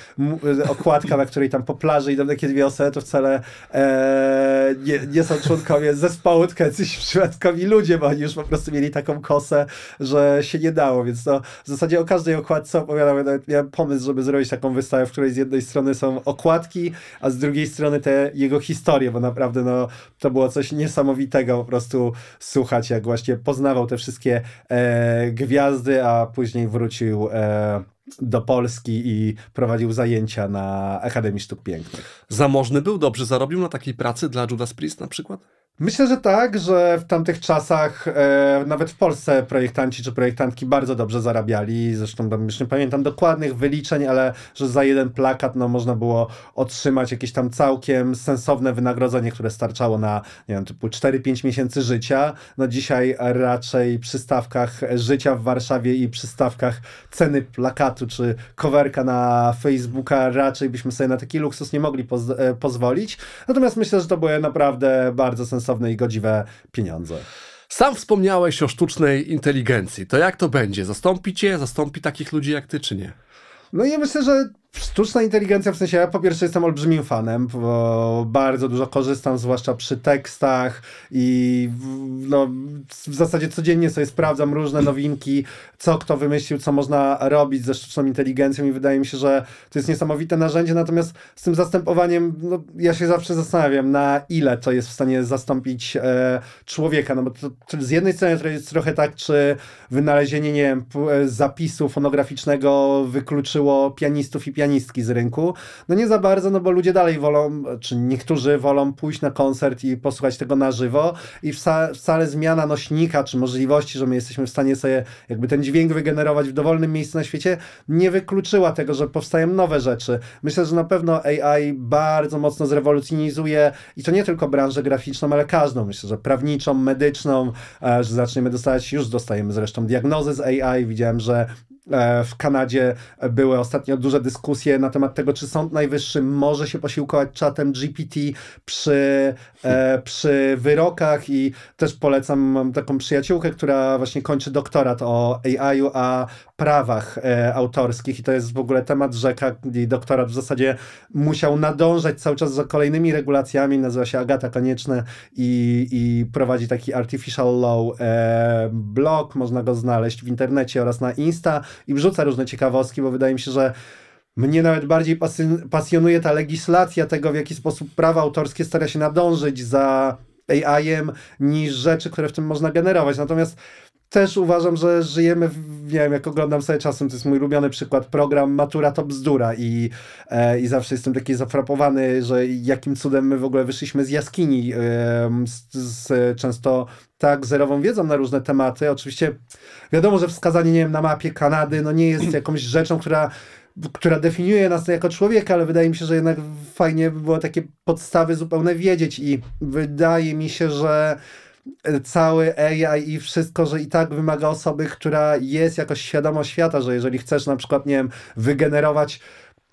e, okładka, na której tam po plaży idą takie dwie osoby, to wcale e, nie, nie, są członkowie zespołu, tylko jacyś przypadkowi ludzie, bo oni już po prostu mieli taką kosę, że się nie dało, więc to w zasadzie o każdej okładce opowiadam, nawet miałem pomysł, żeby zrobić taką wystawę, w której z jednej strony są okładki, a z drugiej strony te jego historie, bo naprawdę no, to było coś niesamowitego po prostu słuchać, jak właśnie poznawał te wszystkie e, gwiazdy, a później wrócił e, do Polski i prowadził zajęcia na Akademii Sztuk Pięknych.
Zamożny był, dobrze zarobił na takiej pracy dla Judas Priest na przykład?
Myślę, że tak, że w tamtych czasach e, nawet w Polsce projektanci czy projektantki bardzo dobrze zarabiali. Zresztą już nie pamiętam dokładnych wyliczeń, ale że za jeden plakat no, można było otrzymać jakieś tam całkiem sensowne wynagrodzenie, które starczało na nie wiem, typu 4-5 miesięcy życia. No dzisiaj raczej przy stawkach życia w Warszawie i przy stawkach ceny plakatu czy coverka na Facebooka raczej byśmy sobie na taki luksus nie mogli poz e, pozwolić. Natomiast myślę, że to były naprawdę
bardzo sensowne sensowne i godziwe pieniądze. Sam wspomniałeś o sztucznej inteligencji. To jak to będzie? Zastąpi cię? Zastąpi takich ludzi jak ty, czy nie? No ja myślę, że
Sztuczna inteligencja, w sensie ja po pierwsze jestem olbrzymim fanem, bo bardzo dużo korzystam, zwłaszcza przy tekstach i w, no, w zasadzie codziennie sobie sprawdzam różne nowinki, co kto wymyślił, co można robić ze sztuczną inteligencją i wydaje mi się, że to jest niesamowite narzędzie, natomiast z tym zastępowaniem no, ja się zawsze zastanawiam, na ile to jest w stanie zastąpić e, człowieka, no bo to, to z jednej strony to jest trochę tak, czy wynalezienie, nie wiem, e, zapisu fonograficznego wykluczyło pianistów i pianistów, pianistki z rynku. No nie za bardzo, no bo ludzie dalej wolą, czy niektórzy wolą pójść na koncert i posłuchać tego na żywo i wca, wcale zmiana nośnika, czy możliwości, że my jesteśmy w stanie sobie jakby ten dźwięk wygenerować w dowolnym miejscu na świecie, nie wykluczyła tego, że powstają nowe rzeczy. Myślę, że na pewno AI bardzo mocno zrewolucjonizuje i to nie tylko branżę graficzną, ale każdą. Myślę, że prawniczą, medyczną, e, że zaczniemy dostawać, już dostajemy zresztą diagnozy z AI. Widziałem, że E, w Kanadzie były ostatnio duże dyskusje na temat tego, czy Sąd Najwyższy może się posiłkować czatem GPT przy, e, przy wyrokach i też polecam mam taką przyjaciółkę, która właśnie kończy doktorat o AI-u, a prawach e, autorskich i to jest w ogóle temat rzeka i doktorat w zasadzie musiał nadążać cały czas za kolejnymi regulacjami, nazywa się Agata Konieczne i, i prowadzi taki Artificial Law blog, można go znaleźć w internecie oraz na Insta i wrzuca różne ciekawostki, bo wydaje mi się, że mnie nawet bardziej pasjonuje ta legislacja tego, w jaki sposób prawa autorskie stara się nadążyć za AI-em niż rzeczy, które w tym można generować. Natomiast też uważam, że żyjemy, w, nie wiem, jak oglądam sobie czasem, to jest mój ulubiony przykład, program Matura to bzdura i, e, i zawsze jestem taki zafrapowany, że jakim cudem my w ogóle wyszliśmy z jaskini e, z, z często tak zerową wiedzą na różne tematy. Oczywiście wiadomo, że wskazanie, nie wiem, na mapie Kanady, no nie jest jakąś rzeczą, która która definiuje nas jako człowieka, ale wydaje mi się, że jednak fajnie by było takie podstawy zupełne wiedzieć i wydaje mi się, że cały AI i wszystko, że i tak wymaga osoby, która jest jakoś świadoma świata, że jeżeli chcesz na przykład, nie wiem, wygenerować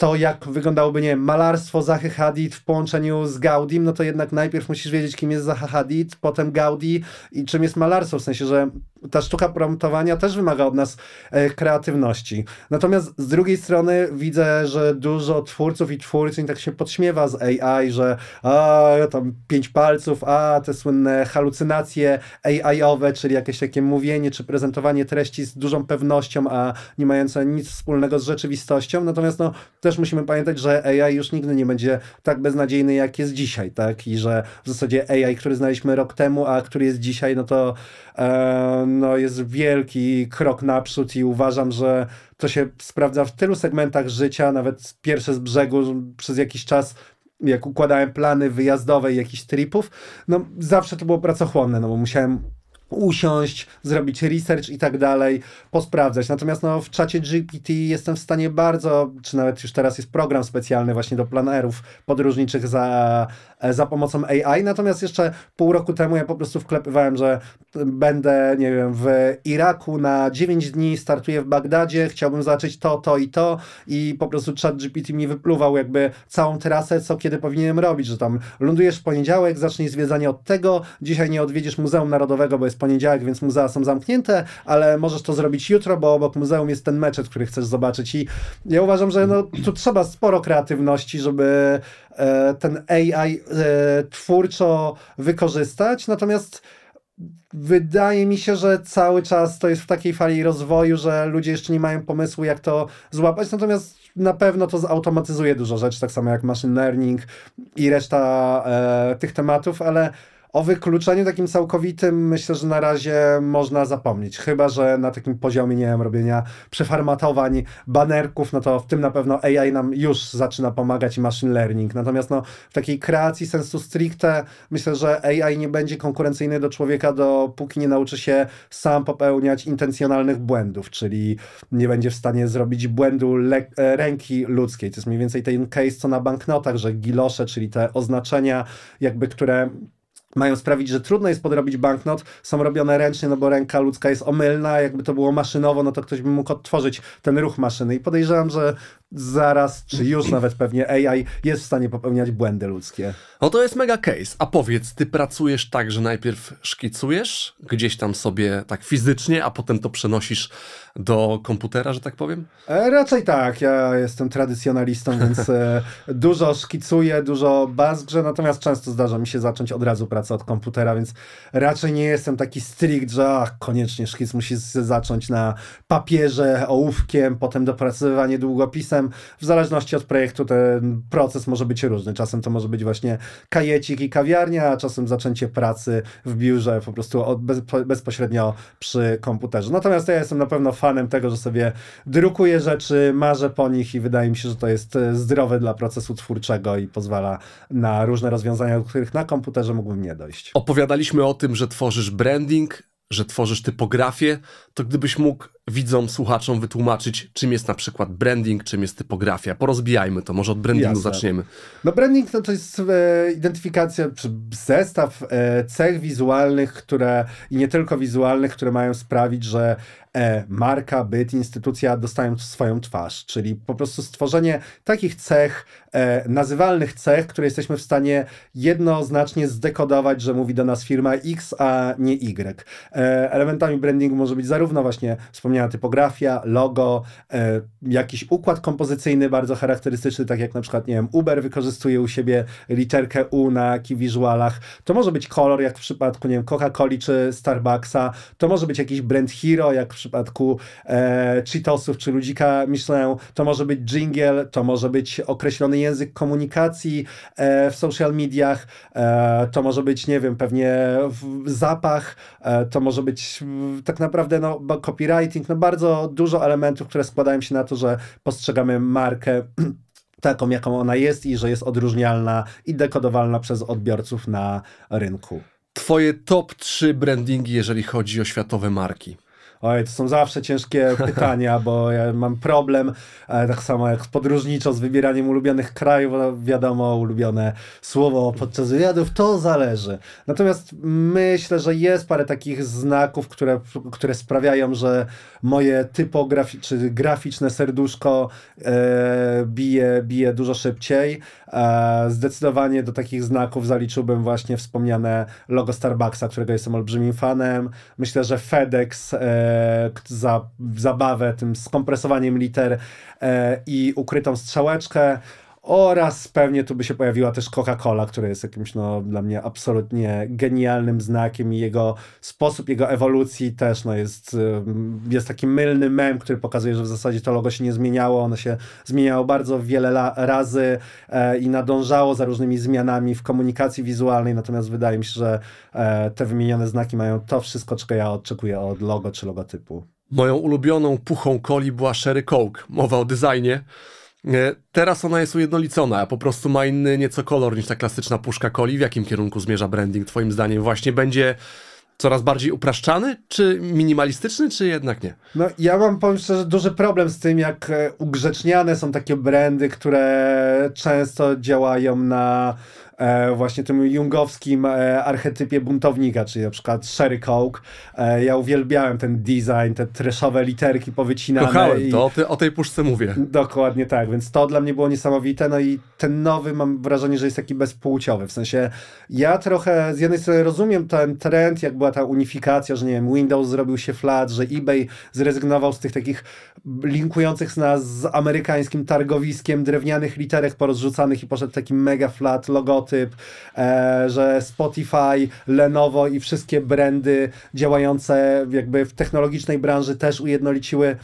to, jak wyglądałoby, nie wiem, malarstwo Zachy Hadid w połączeniu z Gaudim, no to jednak najpierw musisz wiedzieć, kim jest Zaha Hadid, potem Gaudi i czym jest malarstwo, w sensie, że ta sztuka promptowania też wymaga od nas e, kreatywności. Natomiast z drugiej strony widzę, że dużo twórców i twórczyń tak się podśmiewa z AI, że a, tam pięć palców, a te słynne halucynacje AI-owe, czyli jakieś takie mówienie czy prezentowanie treści z dużą pewnością, a nie mające nic wspólnego z rzeczywistością. Natomiast no, też musimy pamiętać, że AI już nigdy nie będzie tak beznadziejny, jak jest dzisiaj, tak? I że w zasadzie AI, który znaliśmy rok temu, a który jest dzisiaj, no to e, no jest wielki krok naprzód i uważam, że to się sprawdza w tylu segmentach życia, nawet pierwsze z brzegu przez jakiś czas jak układałem plany wyjazdowe i jakichś tripów, no zawsze to było pracochłonne, no bo musiałem usiąść, zrobić research i tak dalej, posprawdzać. Natomiast no, w czacie GPT jestem w stanie bardzo, czy nawet już teraz jest program specjalny właśnie do planerów podróżniczych za, za pomocą AI, natomiast jeszcze pół roku temu ja po prostu wklepywałem, że będę, nie wiem, w Iraku na 9 dni, startuję w Bagdadzie, chciałbym zacząć to, to i to i po prostu chat GPT mi wypluwał jakby całą trasę, co kiedy powinienem robić, że tam lądujesz w poniedziałek, zacznij zwiedzanie od tego, dzisiaj nie odwiedzisz Muzeum Narodowego, bo jest poniedziałek, więc muzea są zamknięte, ale możesz to zrobić jutro, bo obok muzeum jest ten meczet, który chcesz zobaczyć. I ja uważam, że no, tu trzeba sporo kreatywności, żeby e, ten AI e, twórczo wykorzystać. Natomiast wydaje mi się, że cały czas to jest w takiej fali rozwoju, że ludzie jeszcze nie mają pomysłu, jak to złapać. Natomiast na pewno to zautomatyzuje dużo rzeczy, tak samo jak machine learning i reszta e, tych tematów, ale o wykluczeniu takim całkowitym myślę, że na razie można zapomnieć. Chyba, że na takim poziomie, nie wiem, robienia przeformatowań, banerków, no to w tym na pewno AI nam już zaczyna pomagać i machine learning. Natomiast no, w takiej kreacji sensu stricte myślę, że AI nie będzie konkurencyjny do człowieka, dopóki nie nauczy się sam popełniać intencjonalnych błędów, czyli nie będzie w stanie zrobić błędu e, ręki ludzkiej. To jest mniej więcej ten case, co na banknotach, że gilosze, czyli te oznaczenia, jakby które mają sprawić, że trudno jest podrobić banknot, są robione ręcznie, no bo ręka ludzka jest omylna, jakby to było maszynowo, no to ktoś by mógł odtworzyć ten ruch maszyny i podejrzewam, że zaraz, czy już nawet pewnie AI jest w stanie popełniać błędy ludzkie.
No to jest mega case. A powiedz, ty pracujesz tak, że najpierw szkicujesz gdzieś tam sobie tak fizycznie, a potem to przenosisz do komputera, że tak powiem?
E, raczej tak. Ja jestem tradycjonalistą, więc e, dużo szkicuję, dużo bazgrze, natomiast często zdarza mi się zacząć od razu pracę od komputera, więc raczej nie jestem taki strict, że ach, koniecznie szkic musi zacząć na papierze, ołówkiem, potem dopracowywanie długopisem. W zależności od projektu ten proces może być różny. Czasem to może być właśnie kajecik i kawiarnia, a czasem zaczęcie pracy w biurze po prostu od, bez, bezpośrednio przy komputerze. Natomiast ja jestem na pewno fanem tego, że sobie drukuję rzeczy, marzę po nich i wydaje mi się, że to jest e, zdrowe dla procesu twórczego i pozwala na różne rozwiązania, do których na komputerze mógłbym nie
dojść. Opowiadaliśmy o tym, że tworzysz branding, że tworzysz typografię. To gdybyś mógł widzom, słuchaczom wytłumaczyć, czym jest na przykład branding, czym jest typografia. Porozbijajmy to, może od brandingu Jasne. zaczniemy.
No branding to jest e, identyfikacja, zestaw e, cech wizualnych, które i nie tylko wizualnych, które mają sprawić, że e, marka, byt, instytucja dostają swoją twarz, czyli po prostu stworzenie takich cech, e, nazywalnych cech, które jesteśmy w stanie jednoznacznie zdekodować, że mówi do nas firma X, a nie Y. E, elementami brandingu może być zarówno właśnie wspomniane typografia, logo, e, jakiś układ kompozycyjny bardzo charakterystyczny, tak jak na przykład, nie wiem, Uber wykorzystuje u siebie literkę U na wizualach. To może być kolor, jak w przypadku, nie wiem, Coca-Coli czy Starbucksa. To może być jakiś brand hero, jak w przypadku e, Cheetosów czy ludzika Michelin. To może być jingle, to może być określony język komunikacji e, w social mediach. E, to może być, nie wiem, pewnie zapach. E, to może być tak naprawdę no, copywriting, marketing, no bardzo dużo elementów, które składają się na to, że postrzegamy markę taką, jaką ona jest i że jest odróżnialna i dekodowalna przez odbiorców na rynku.
Twoje top 3 brandingi, jeżeli chodzi o światowe marki. Oj, to są
zawsze ciężkie pytania, bo ja mam problem, e, tak samo jak podróżniczo z wybieraniem ulubionych krajów, no, wiadomo, ulubione słowo podczas wywiadów, to zależy. Natomiast myślę, że jest parę takich znaków, które, które sprawiają, że moje typograficzne, czy graficzne serduszko e, bije, bije dużo szybciej. E, zdecydowanie do takich znaków zaliczyłbym właśnie wspomniane logo Starbucksa, którego jestem olbrzymim fanem. Myślę, że FedEx e, E, za zabawę tym skompresowaniem liter e, i ukrytą strzałeczkę oraz pewnie tu by się pojawiła też Coca-Cola, która jest jakimś no, dla mnie absolutnie genialnym znakiem i jego sposób jego ewolucji też no, jest, y, jest taki mylny mem, który pokazuje, że w zasadzie to logo się nie zmieniało, ono się zmieniało bardzo wiele razy e, i nadążało za różnymi zmianami w komunikacji wizualnej, natomiast wydaje mi się, że e, te wymienione znaki mają to wszystko, czego ja oczekuję od logo czy logotypu.
Moją ulubioną puchą coli była Sherry Coke. Mowa o designie. E, teraz ona jest ujednolicona, po prostu ma inny nieco kolor niż ta klasyczna puszka coli. W jakim kierunku zmierza branding, twoim zdaniem? Właśnie będzie coraz bardziej upraszczany, czy minimalistyczny, czy jednak nie?
No, ja mam, powiem szczerze, duży problem z tym, jak e, ugrzeczniane są takie brandy, które często działają na E, właśnie tym jungowskim e, archetypie buntownika, czyli na przykład Sherry Coke. E, ja uwielbiałem ten design, te treszowe literki powycinane. Kochałem i... to, o,
ty, o tej puszce mówię.
Dokładnie tak, więc to dla mnie było niesamowite, no i ten nowy mam wrażenie, że jest taki bezpłciowy, w sensie ja trochę z jednej strony rozumiem ten trend, jak była ta unifikacja, że nie wiem, Windows zrobił się flat, że eBay zrezygnował z tych takich linkujących nas z amerykańskim targowiskiem drewnianych literek porozrzucanych i poszedł taki mega flat logotyp E, że Spotify, Lenovo i wszystkie brandy działające jakby w technologicznej branży też ujednoliciły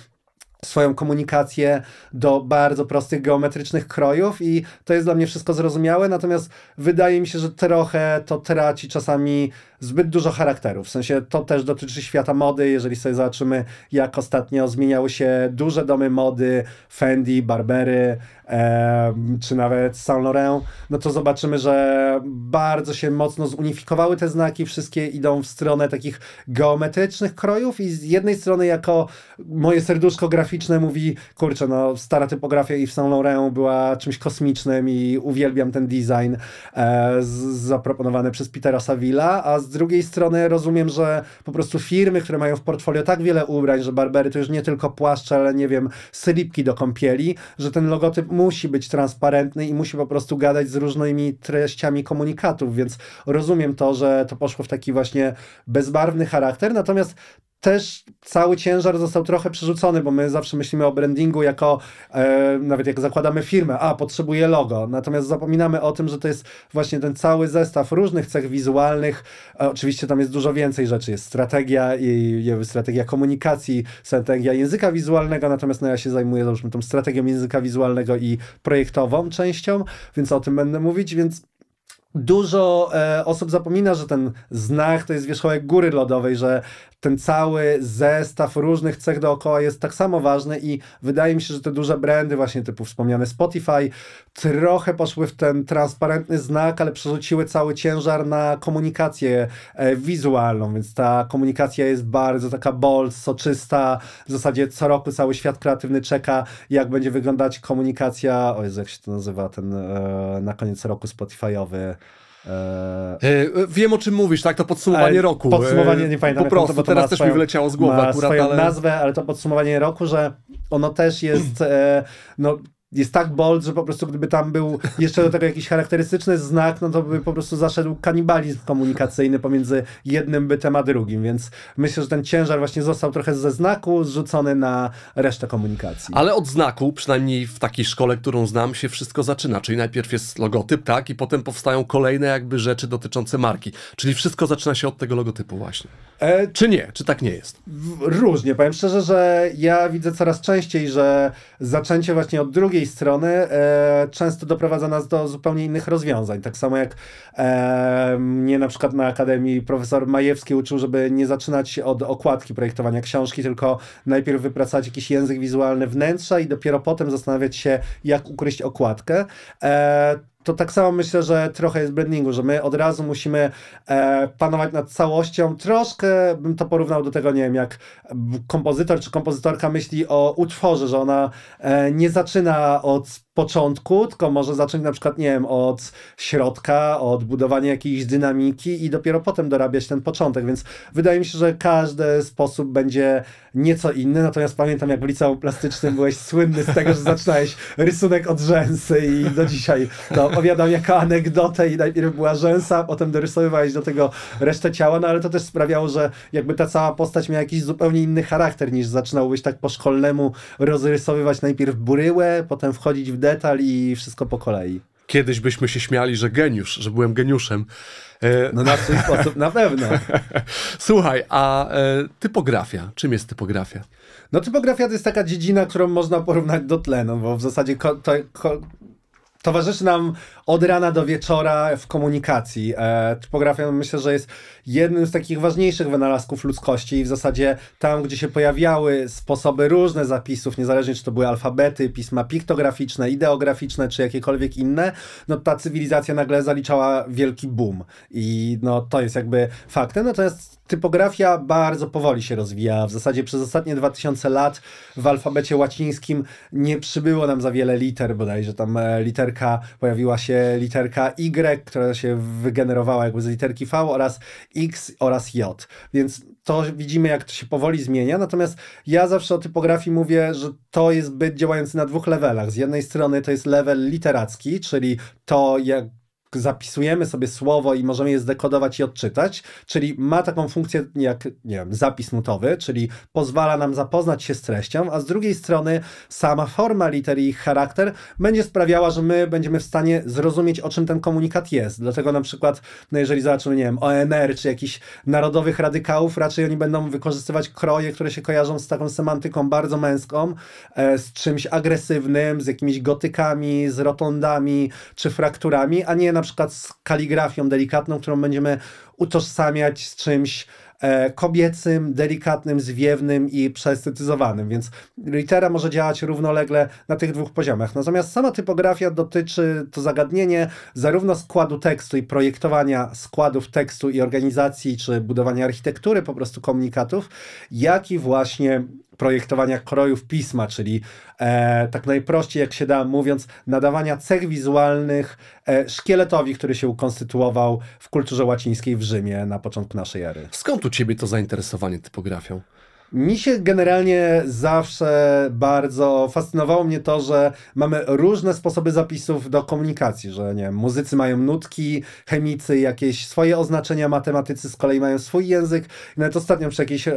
swoją komunikację do bardzo prostych geometrycznych krojów i to jest dla mnie wszystko zrozumiałe, natomiast wydaje mi się, że trochę to traci czasami zbyt dużo charakteru. W sensie to też dotyczy świata mody, jeżeli sobie zobaczymy, jak ostatnio zmieniały się duże domy mody, Fendi, Barbery, e, czy nawet Saint Laurent, no to zobaczymy, że bardzo się mocno zunifikowały te znaki, wszystkie idą w stronę takich geometrycznych krojów i z jednej strony jako moje serduszko graficzne graficzne mówi, kurczę, no stara typografia i w Saint Laurent była czymś kosmicznym i uwielbiam ten design e, zaproponowany przez Petera Savilla, a z drugiej strony rozumiem, że po prostu firmy, które mają w portfolio tak wiele ubrań, że Barbery to już nie tylko płaszcze, ale nie wiem, sylipki do kąpieli, że ten logotyp musi być transparentny i musi po prostu gadać z różnymi treściami komunikatów, więc rozumiem to, że to poszło w taki właśnie bezbarwny charakter, natomiast też cały ciężar został trochę przerzucony, bo my zawsze myślimy o brandingu jako, e, nawet jak zakładamy firmę, a potrzebuje logo. Natomiast zapominamy o tym, że to jest właśnie ten cały zestaw różnych cech wizualnych. E, oczywiście tam jest dużo więcej rzeczy. Jest strategia, i, i, strategia komunikacji, strategia języka wizualnego, natomiast no, ja się zajmuję załóżmy tą strategią języka wizualnego i projektową częścią, więc o tym będę mówić, więc dużo e, osób zapomina, że ten znak to jest wierzchołek góry lodowej, że ten cały zestaw różnych cech dookoła jest tak samo ważny i wydaje mi się, że te duże brandy, właśnie typu wspomniane Spotify, trochę poszły w ten transparentny znak, ale przerzuciły cały ciężar na komunikację e, wizualną, więc ta komunikacja jest bardzo taka bold, soczysta. W zasadzie co roku cały świat kreatywny czeka, jak będzie wyglądać komunikacja, o Jezu, jak się to nazywa, ten e, na koniec roku Spotify'owy Eee...
Wiem o czym mówisz, tak? To podsumowanie e, roku. Podsumowanie, e, nie pamiętam. Po prostu, to, to teraz też swoją, mi wyleciało z głowy ma akurat. Swoją ale... nazwę,
ale to podsumowanie roku, że ono też jest, e, no jest tak bold, że po prostu gdyby tam był jeszcze do tego jakiś charakterystyczny znak, no to by po prostu zaszedł kanibalizm komunikacyjny pomiędzy jednym bytem a drugim, więc myślę, że ten ciężar właśnie został trochę ze znaku zrzucony na resztę komunikacji.
Ale od znaku, przynajmniej w takiej szkole, którą znam, się wszystko zaczyna, czyli najpierw jest logotyp, tak, i potem powstają kolejne jakby rzeczy dotyczące marki, czyli wszystko zaczyna się od tego logotypu właśnie. E... Czy nie? Czy tak nie jest?
Różnie, powiem szczerze, że ja widzę coraz częściej, że zaczęcie właśnie od drugiej drugiej strony e, często doprowadza nas do zupełnie innych rozwiązań. Tak samo jak e, mnie na przykład na Akademii profesor Majewski uczył, żeby nie zaczynać od okładki projektowania książki, tylko najpierw wypracować jakiś język wizualny wnętrza i dopiero potem zastanawiać się, jak ukryć okładkę. E, to tak samo myślę, że trochę jest brandingu, że my od razu musimy e, panować nad całością. Troszkę bym to porównał do tego, nie wiem, jak kompozytor czy kompozytorka myśli o utworze, że ona e, nie zaczyna od początku, tylko może zacząć na przykład, nie wiem, od środka, od budowania jakiejś dynamiki i dopiero potem dorabiać ten początek, więc wydaje mi się, że każdy sposób będzie nieco inny, natomiast pamiętam jak w liceum plastycznym byłeś słynny z tego, że zaczynałeś rysunek od rzęsy i do dzisiaj to no, opowiadam jako anegdotę i najpierw była rzęsa, potem dorysowywałeś do tego resztę ciała, no ale to też sprawiało, że jakby ta cała postać miała jakiś zupełnie inny charakter niż zaczynałbyś tak po szkolnemu rozrysowywać najpierw bryłę, potem wchodzić w detal i wszystko
po kolei. Kiedyś byśmy się śmiali, że geniusz, że byłem geniuszem. E, no na ten sposób, na pewno. Słuchaj, a e, typografia, czym jest typografia?
No typografia to jest taka dziedzina, którą można porównać do tlenu, no, bo w zasadzie ko- to, ko- towarzyszy nam od rana do wieczora w komunikacji. E, typografia myślę, że jest jednym z takich ważniejszych wynalazków ludzkości i w zasadzie tam, gdzie się pojawiały sposoby różne zapisów, niezależnie czy to były alfabety, pisma piktograficzne, ideograficzne, czy jakiekolwiek inne, no ta cywilizacja nagle zaliczała wielki boom. I no to jest jakby faktem, natomiast typografia bardzo powoli się rozwija. W zasadzie przez ostatnie 2000 lat w alfabecie łacińskim nie przybyło nam za wiele liter bodajże. Tam e, literka, pojawiła się literka Y, która się wygenerowała jakby z literki V oraz X oraz J. Więc to widzimy, jak to się powoli zmienia. Natomiast ja zawsze o typografii mówię, że to jest byt działający na dwóch levelach. Z jednej strony to jest level literacki, czyli to, jak zapisujemy sobie słowo i możemy je zdekodować i odczytać, czyli ma taką funkcję jak, nie wiem, zapis nutowy, czyli pozwala nam zapoznać się z treścią, a z drugiej strony sama forma liter i ich charakter będzie sprawiała, że my będziemy w stanie zrozumieć, o czym ten komunikat jest. Dlatego na przykład, no jeżeli zobaczymy, nie wiem, ONR czy jakichś narodowych radykałów, raczej oni będą wykorzystywać kroje, które się kojarzą z taką semantyką bardzo męską, e, z czymś agresywnym, z jakimiś gotykami, z rotondami czy frakturami, a nie na przykład z kaligrafią delikatną, którą będziemy utożsamiać z czymś e, kobiecym, delikatnym, zwiewnym i przeestetyzowanym, więc litera może działać równolegle na tych dwóch poziomach. Natomiast sama typografia dotyczy to zagadnienie zarówno składu tekstu i projektowania składów tekstu i organizacji, czy budowania architektury po prostu komunikatów, jak i właśnie projektowania krojów pisma, czyli e, tak najprościej jak się da mówiąc, nadawania cech wizualnych e, szkieletowi, który się ukonstytuował w kulturze łacińskiej w Rzymie
na początku naszej ery. Skąd u ciebie to zainteresowanie typografią? Mi się
generalnie zawsze bardzo fascynowało mnie to, że mamy różne sposoby zapisów do komunikacji, że nie muzycy mają nutki, chemicy jakieś swoje oznaczenia, matematycy z kolei mają swój język. I nawet ostatnio przy jakiejś e,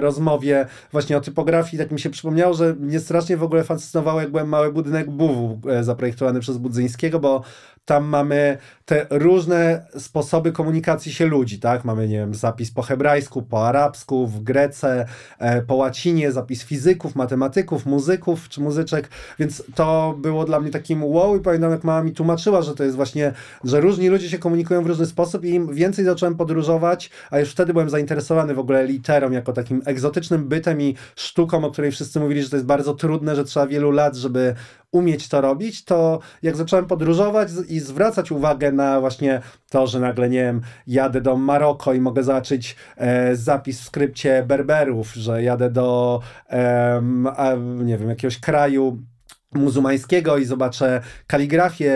rozmowie właśnie o typografii tak mi się przypomniało, że mnie strasznie w ogóle fascynowało, jak byłem mały budynek Buwu e, zaprojektowany przez Budzyńskiego, bo tam mamy te różne sposoby komunikacji się ludzi, tak? Mamy, nie wiem, zapis po hebrajsku, po arabsku, w grece, e, po łacinie, zapis fizyków, matematyków, muzyków czy muzyczek, więc to było dla mnie takim wow i pamiętam jak mama mi tłumaczyła, że to jest właśnie, że różni ludzie się komunikują w różny sposób i im więcej zacząłem podróżować, a już wtedy byłem zainteresowany w ogóle literą jako takim egzotycznym bytem i sztuką, o której wszyscy mówili, że to jest bardzo trudne, że trzeba wielu lat, żeby umieć to robić, to jak zacząłem podróżować i zwracać uwagę na właśnie to, że nagle, nie wiem, jadę do Maroko i mogę zobaczyć e, zapis w skrypcie Berberów, że jadę do, e, a, nie wiem, jakiegoś kraju muzułmańskiego i zobaczę kaligrafię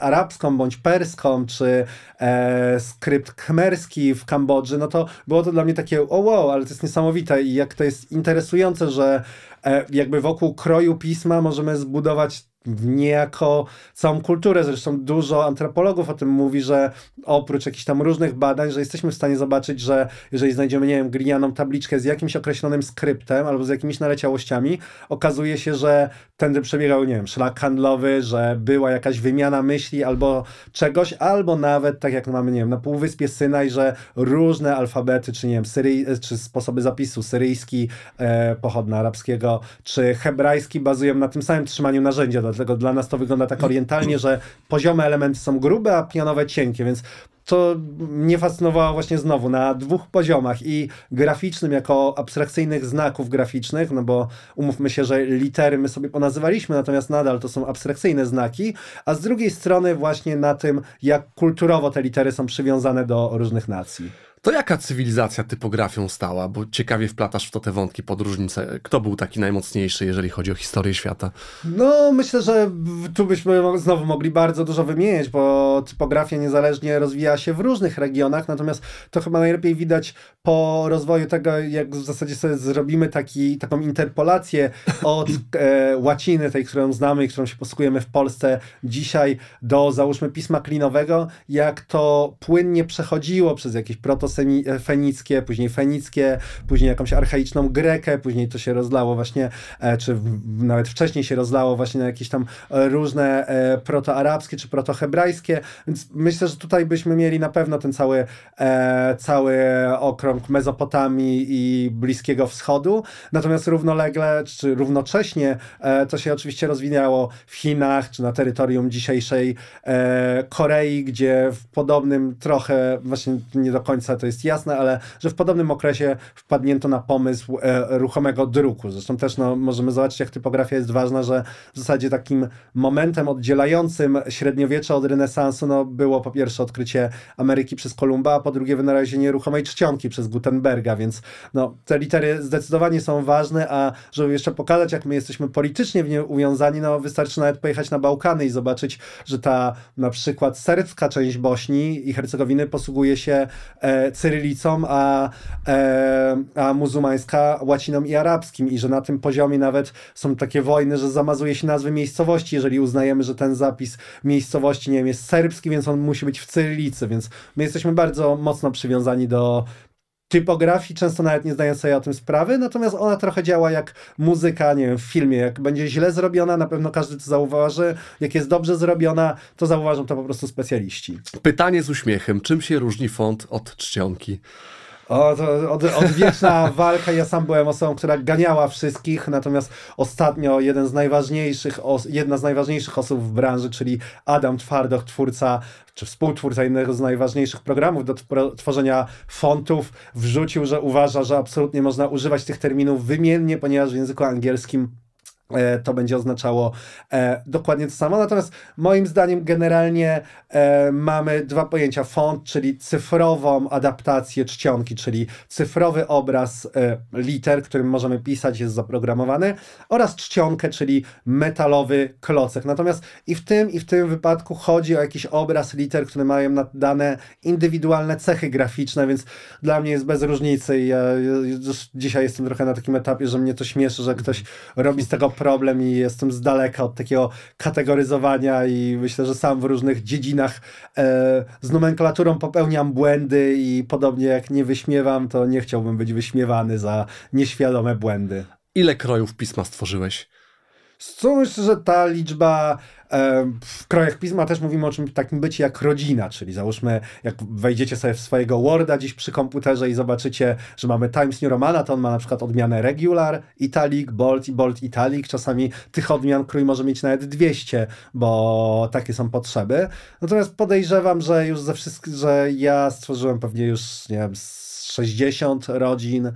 arabską bądź perską, czy e, skrypt khmerski w Kambodży, no to było to dla mnie takie, o wow, ale to jest niesamowite i jak to jest interesujące, że E, jakby wokół kroju pisma możemy zbudować niejako całą kulturę. Zresztą dużo antropologów o tym mówi, że oprócz jakichś tam różnych badań, że jesteśmy w stanie zobaczyć, że jeżeli znajdziemy, nie wiem, glinianą tabliczkę z jakimś określonym skryptem albo z jakimiś naleciałościami, okazuje się, że tędy przebiegał, nie wiem, szlak handlowy, że była jakaś wymiana myśli albo czegoś, albo nawet, tak jak mamy, nie wiem, na Półwyspie Synaj, że różne alfabety, czy nie wiem, syryj, czy sposoby zapisu, syryjski, e, pochodna arabskiego, czy hebrajski bazują na tym samym trzymaniu narzędzia, dlatego dla nas to wygląda tak orientalnie, że poziome elementy są grube, a pianowe cienkie, więc to mnie fascynowało właśnie znowu na dwóch poziomach i graficznym jako abstrakcyjnych znaków graficznych, no bo umówmy się, że litery my sobie ponazywaliśmy, natomiast nadal to są abstrakcyjne znaki, a z drugiej strony właśnie na tym, jak kulturowo te litery są przywiązane do różnych
nacji. To jaka cywilizacja typografią stała? Bo ciekawie wplatasz w to te wątki podróżnice. Kto był taki najmocniejszy, jeżeli chodzi o historię świata?
No, myślę, że tu byśmy znowu mogli bardzo dużo wymienić, bo typografia niezależnie rozwija się w różnych regionach, natomiast to chyba najlepiej widać po rozwoju tego, jak w zasadzie sobie zrobimy taki, taką interpolację od e, łaciny, tej, którą znamy i którą się posługujemy w Polsce dzisiaj, do załóżmy pisma klinowego, jak to płynnie przechodziło przez jakieś proto fenickie, później fenickie, później jakąś archaiczną grekę, później to się rozlało właśnie, e, czy nawet wcześniej się rozlało właśnie na jakieś tam e, różne e, protoarabskie czy protohebrajskie, więc myślę, że tutaj byśmy mieli na pewno ten cały, cały okrąg Mezopotamii i Bliskiego Wschodu, natomiast równolegle czy równocześnie to się oczywiście rozwinęło w Chinach czy na terytorium dzisiejszej Korei, gdzie w podobnym trochę, właśnie nie do końca to jest jasne, ale że w podobnym okresie wpadnięto na pomysł e, ruchomego druku. Zresztą też no, możemy zobaczyć, jak typografia jest ważna, że w zasadzie takim momentem oddzielającym średniowiecze od renesansu no, było po pierwsze odkrycie Ameryki przez Kolumba, a po drugie wynalezienie ruchomej czcionki przez Gutenberga, więc no, te litery zdecydowanie są ważne, a żeby jeszcze pokazać, jak my jesteśmy politycznie w nie uwiązani, no, wystarczy nawet pojechać na Bałkany i zobaczyć, że ta na przykład serbska część Bośni i Hercegowiny posługuje się e, cyrylicą, a, e, a muzułmańska łaciną i arabskim i że na tym poziomie nawet są takie wojny, że zamazuje się nazwy miejscowości, jeżeli uznajemy, że ten zapis miejscowości, nie wiem, jest serbski, więc on musi być w cyrylicy, więc my jesteśmy bardzo mocno przywiązani do typografii, często nawet nie zdają sobie o tym sprawy, natomiast ona trochę działa jak muzyka, nie wiem, w filmie. Jak będzie źle zrobiona, na pewno każdy to zauważy. Jak jest dobrze zrobiona, to zauważą to po prostu specjaliści.
Pytanie z uśmiechem. Czym się różni font od czcionki?
O, to od, odwieczna walka. Ja sam byłem osobą, która ganiała wszystkich, natomiast ostatnio jeden z najważniejszych jedna z najważniejszych osób w branży, czyli Adam Twardoch, twórca czy współtwórca jednego z najważniejszych programów do tworzenia fontów, wrzucił, że uważa, że absolutnie można używać tych terminów wymiennie, ponieważ w języku angielskim E, to będzie oznaczało e, dokładnie to samo. Natomiast moim zdaniem generalnie e, mamy dwa pojęcia. Font, czyli cyfrową adaptację czcionki, czyli cyfrowy obraz liter, którym możemy pisać, jest zaprogramowany, oraz czcionkę, czyli metalowy klocek. Natomiast i w tym, i w tym wypadku chodzi o jakiś obraz liter, które mają nadane indywidualne cechy graficzne, więc dla mnie jest bez różnicy. Ja już dzisiaj jestem trochę na takim etapie, że mnie to śmieszy, że ktoś mhm. robi z tego problem i jestem z daleka od takiego kategoryzowania i myślę, że sam w różnych dziedzinach e, z nomenklaturą popełniam błędy i podobnie jak nie wyśmiewam, to nie chciałbym być wyśmiewany za nieświadome błędy.
Ile krojów pisma stworzyłeś?
Z co myślę, że ta liczba e, w krajach pisma też mówimy o czymś takim bycie jak rodzina, czyli załóżmy, jak wejdziecie sobie w swojego Worda dziś przy komputerze i zobaczycie, że mamy Times New Romana, to on ma na przykład odmianę regular, italic, bold i bold italic. Czasami tych odmian krój może mieć nawet 200, bo takie są potrzeby. Natomiast podejrzewam, że już ze wszystkich, że ja stworzyłem pewnie już, nie wiem, 60 rodzin,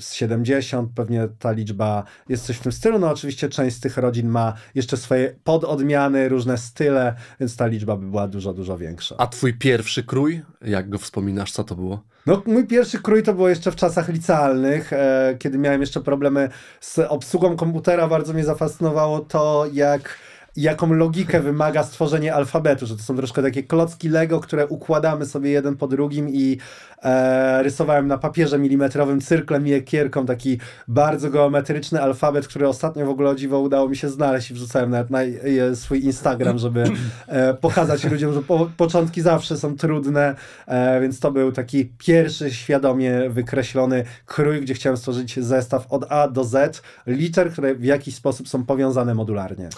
z 70, pewnie ta liczba jest coś w tym stylu. No oczywiście część z tych rodzin ma jeszcze swoje pododmiany, różne style, więc ta liczba by była dużo, dużo większa.
A twój pierwszy krój, jak go wspominasz, co to było?
No, mój pierwszy krój to było jeszcze w czasach licealnych, e, kiedy miałem jeszcze problemy z obsługą komputera. Bardzo mnie zafascynowało to, jak jaką logikę wymaga stworzenie alfabetu, że to są troszkę takie klocki Lego, które układamy sobie jeden po drugim i e, rysowałem na papierze milimetrowym cyrklem i ekierką taki bardzo geometryczny alfabet, który ostatnio w ogóle o dziwo udało mi się znaleźć i wrzucałem nawet na e, swój Instagram, żeby e, pokazać ludziom, że po, początki zawsze są trudne, e, więc to był taki pierwszy świadomie wykreślony krój, gdzie chciałem stworzyć zestaw od A do Z liter, które w jakiś sposób są powiązane modularnie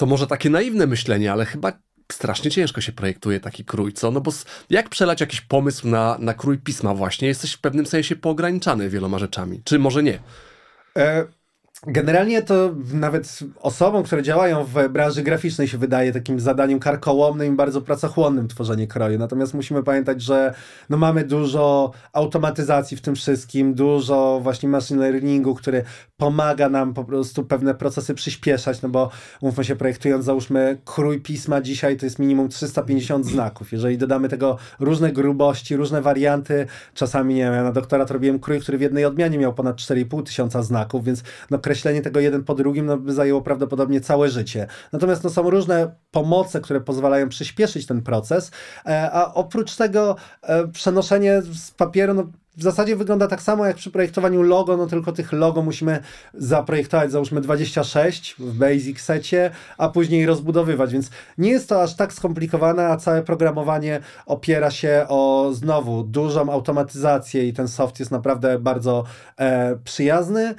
to może takie naiwne myślenie, ale chyba strasznie ciężko się projektuje taki krój, co? No bo jak przelać jakiś pomysł na, na krój pisma właśnie? Jesteś w pewnym sensie poograniczany wieloma rzeczami, czy może nie? E
Generalnie to nawet osobom, które działają w branży graficznej się wydaje takim zadaniem karkołomnym i bardzo pracochłonnym tworzenie kroju. Natomiast musimy pamiętać, że no mamy dużo automatyzacji w tym wszystkim, dużo właśnie machine learningu, który pomaga nam po prostu pewne procesy przyspieszać, no bo umówmy się, projektując załóżmy krój pisma dzisiaj to jest minimum 350 znaków. Jeżeli dodamy tego różne grubości, różne warianty, czasami nie wiem, ja na doktorat robiłem krój, który w jednej odmianie miał ponad 4,5 tysiąca znaków, więc no skreślenie tego jeden po drugim no, by zajęło prawdopodobnie całe życie. Natomiast no, są różne pomoce, które pozwalają przyspieszyć ten proces, e, a oprócz tego e, przenoszenie z papieru no, w zasadzie wygląda tak samo jak przy projektowaniu logo, no tylko tych logo musimy zaprojektować, załóżmy 26 w basic secie, a później rozbudowywać, więc nie jest to aż tak skomplikowane, a całe programowanie opiera się o znowu dużą automatyzację i ten soft jest naprawdę bardzo e, przyjazny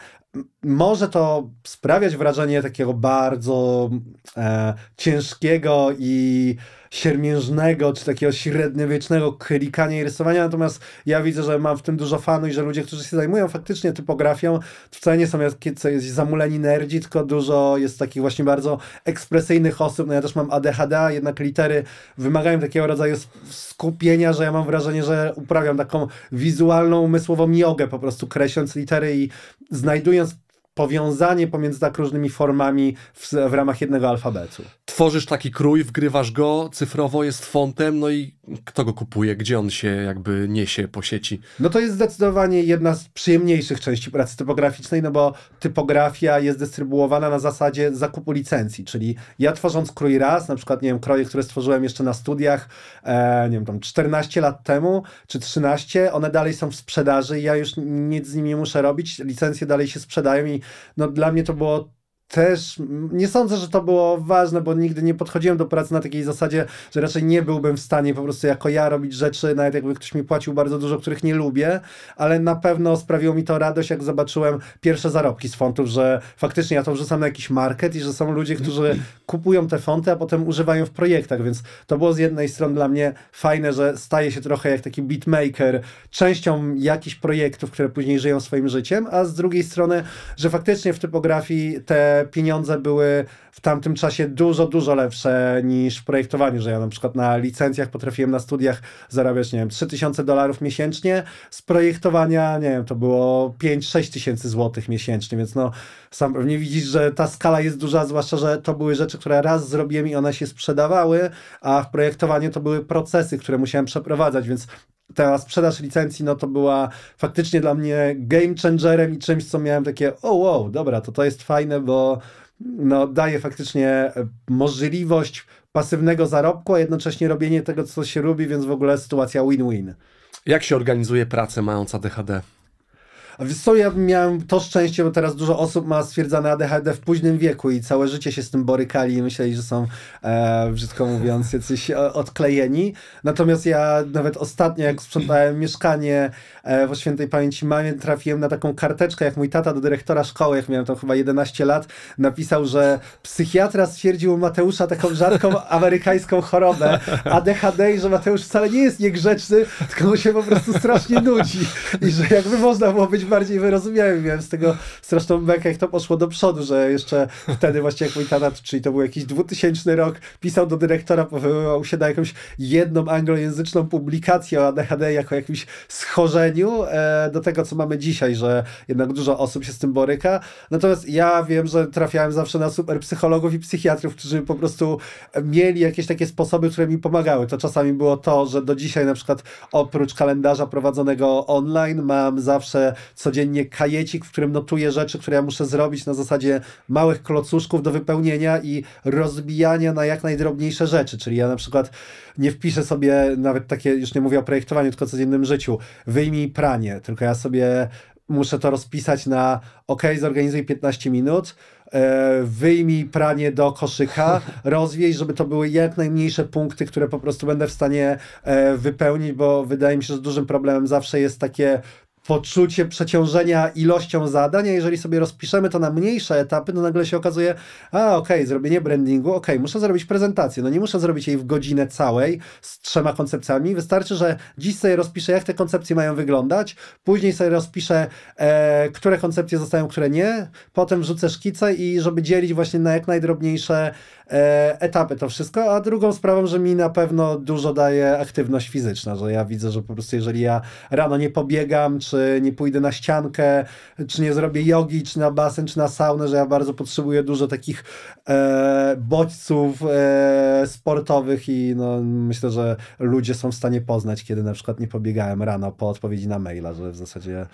może to sprawiać wrażenie takiego bardzo e, ciężkiego i siermiężnego, czy takiego średniowiecznego klikania i rysowania, natomiast ja widzę, że mam w tym dużo fanów i że ludzie, którzy się zajmują faktycznie typografią, wcale nie są jakieś zamuleni nerdzi, tylko dużo jest takich właśnie bardzo ekspresyjnych osób, no ja też mam ADHD, jednak litery wymagają takiego rodzaju skupienia, że ja mam wrażenie, że uprawiam taką wizualną, umysłową jogę, po prostu kreśląc litery i znajdując powiązanie pomiędzy tak różnymi formami w, w, ramach jednego alfabetu.
Tworzysz taki krój, wgrywasz go, cyfrowo jest fontem, no i kto go kupuje, gdzie on się jakby niesie po sieci?
No to jest zdecydowanie jedna z przyjemniejszych części pracy typograficznej, no bo typografia jest dystrybuowana na zasadzie zakupu licencji, czyli ja tworząc krój raz, na przykład, nie wiem, kroje, które stworzyłem jeszcze na studiach, e, nie wiem, tam 14 lat temu, czy 13, one dalej są w sprzedaży i ja już nic z nimi nie muszę robić, licencje dalej się sprzedają i no dla mnie to było też nie sądzę, że to było ważne, bo nigdy nie podchodziłem do pracy na takiej zasadzie, że raczej nie byłbym w stanie po prostu jako ja robić rzeczy, nawet jakby ktoś mi płacił bardzo dużo, których nie lubię, ale na pewno sprawiło mi to radość, jak zobaczyłem pierwsze zarobki z fontów, że faktycznie ja to wrzucam na jakiś market i że są ludzie, którzy kupują te fonty, a potem używają w projektach, więc to było z jednej strony dla mnie fajne, że staje się trochę jak taki beatmaker, częścią jakichś projektów, które później żyją swoim życiem, a z drugiej strony, że faktycznie w typografii te pieniądze były w tamtym czasie dużo, dużo lepsze niż w projektowaniu, że ja na przykład na licencjach potrafiłem na studiach zarabiać, nie wiem, 3000 dolarów miesięcznie, z projektowania, nie wiem, to było 5-6 tysięcy złotych miesięcznie, więc no sam pewnie widzisz, że ta skala jest duża, zwłaszcza, że to były rzeczy, które raz zrobiłem i one się sprzedawały, a w projektowaniu to były procesy, które musiałem przeprowadzać, więc ta sprzedaż licencji, no to była faktycznie dla mnie game changerem i czymś, co miałem takie, o oh, wow, dobra, to to jest fajne, bo no, daje faktycznie e, możliwość pasywnego zarobku, a jednocześnie robienie tego, co się robi więc w ogóle sytuacja win-win.
Jak się organizuje pracę mając ADHD?
A wiesz co, ja miałem to szczęście, bo teraz dużo osób ma stwierdzane ADHD w późnym wieku i całe życie się z tym borykali i myśleli, że są, e, brzydko mówiąc, jacyś e, odklejeni. Natomiast ja nawet ostatnio, jak sprzątałem mieszkanie e, w świętej pamięci mamie, trafiłem na taką karteczkę, jak mój tata do dyrektora szkoły, jak miałem tam chyba 11 lat, napisał, że psychiatra stwierdził Mateusza taką rzadką amerykańską chorobę ADHD i że Mateusz wcale nie jest niegrzeczny, tylko mu się po prostu strasznie nudzi i że jakby można było być bardziej wyrozumiałem. Miałem z tego straszną mekę, jak to poszło do przodu, że jeszcze wtedy właśnie jak mój tanat, czyli to był jakiś 2000 rok, pisał do dyrektora, powoływał się na jakąś jedną anglojęzyczną publikację o ADHD jako jakimś schorzeniu e, do tego, co mamy dzisiaj, że jednak dużo osób się z tym boryka. Natomiast ja wiem, że trafiałem zawsze na super psychologów i psychiatrów, którzy po prostu mieli jakieś takie sposoby, które mi pomagały. To czasami było to, że do dzisiaj na przykład oprócz kalendarza prowadzonego online mam zawsze codziennie kajecik, w którym notuję rzeczy, które ja muszę zrobić na zasadzie małych klocuszków do wypełnienia i rozbijania na jak najdrobniejsze rzeczy. Czyli ja na przykład nie wpiszę sobie nawet takie, już nie mówię o projektowaniu, tylko o codziennym życiu, wyjmij pranie, tylko ja sobie muszę to rozpisać na ok, zorganizuj 15 minut, e, wyjmij pranie do koszyka, rozwiej, żeby to były jak najmniejsze punkty, które po prostu będę w stanie e, wypełnić, bo wydaje mi się, że dużym problemem zawsze jest takie poczucie przeciążenia ilością zadań, a jeżeli sobie rozpiszemy to na mniejsze etapy, no nagle się okazuje, a okej, okay, zrobienie brandingu, okej, okay, muszę zrobić prezentację, no nie muszę zrobić jej w godzinę całej z trzema koncepcjami, wystarczy, że dziś sobie rozpiszę, jak te koncepcje mają wyglądać, później sobie rozpiszę, e, które koncepcje zostają, które nie, potem wrzucę szkice i żeby dzielić właśnie na jak najdrobniejsze E, etapy to wszystko, a drugą sprawą, że mi na pewno dużo daje aktywność fizyczna, że ja widzę, że po prostu jeżeli ja rano nie pobiegam, czy nie pójdę na ściankę, czy nie zrobię jogi, czy na basen, czy na saunę, że ja bardzo potrzebuję dużo takich e, bodźców e, sportowych i no, myślę, że ludzie są w stanie poznać, kiedy na przykład nie pobiegałem rano po odpowiedzi na maila, że w zasadzie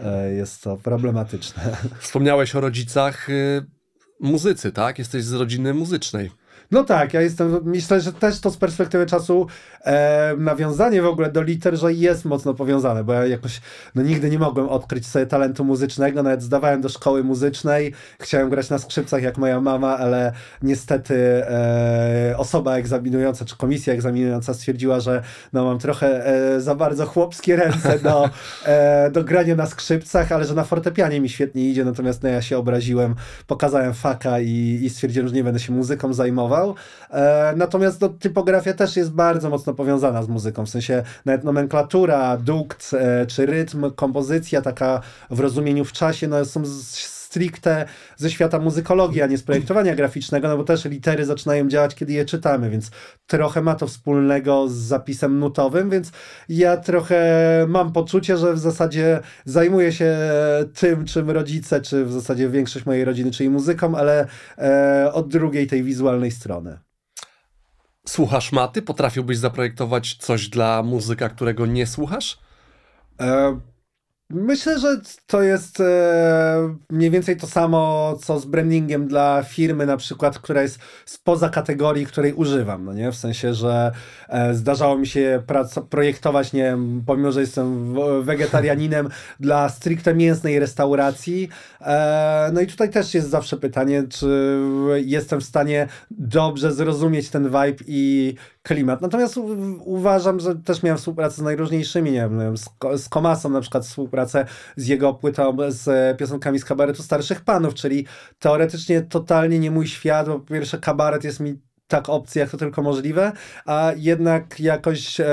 e, jest to problematyczne.
Wspomniałeś o rodzicach y, muzycy, tak? Jesteś z rodziny muzycznej.
No tak, ja jestem, myślę, że też to z perspektywy czasu e, nawiązanie w ogóle do liter, że jest mocno powiązane, bo ja jakoś no, nigdy nie mogłem odkryć sobie talentu muzycznego, nawet zdawałem do szkoły muzycznej, chciałem grać na skrzypcach jak moja mama, ale niestety e, osoba egzaminująca, czy komisja egzaminująca stwierdziła, że no, mam trochę e, za bardzo chłopskie ręce do, e, do grania na skrzypcach, ale że na fortepianie mi świetnie idzie, natomiast no, ja się obraziłem, pokazałem faka i, i stwierdziłem, że nie będę się muzyką zajmował, E, natomiast no, typografia też jest bardzo mocno powiązana z muzyką, w sensie nawet nomenklatura, dukt e, czy rytm, kompozycja taka w rozumieniu w czasie no, są stricte ze świata muzykologii, a nie z projektowania graficznego, no bo też litery zaczynają działać, kiedy je czytamy, więc trochę ma to wspólnego z zapisem nutowym, więc ja trochę mam poczucie, że w zasadzie zajmuję się tym, czym rodzice, czy w zasadzie większość mojej rodziny, czyli muzyką, ale e, od drugiej tej wizualnej strony.
Słuchasz maty? Potrafiłbyś zaprojektować coś dla muzyka, którego nie słuchasz? E
Myślę, że to jest e, mniej więcej to samo, co z brandingiem dla firmy, na przykład, która jest spoza kategorii, której używam. No nie? W sensie, że E, zdarzało mi się prac projektować, nie wiem, pomimo, że jestem wegetarianinem dla stricte mięsnej restauracji. E, no i tutaj też jest zawsze pytanie, czy jestem w stanie dobrze zrozumieć ten vibe i klimat. Natomiast uważam, że też miałem współpracę z najróżniejszymi, nie wiem, z, z Komasą na przykład współpracę z jego płytą, z piosenkami z kabaretu Starszych Panów, czyli teoretycznie totalnie nie mój świat, bo po pierwsze kabaret jest mi tak opcji, jak to tylko możliwe, a jednak jakoś e,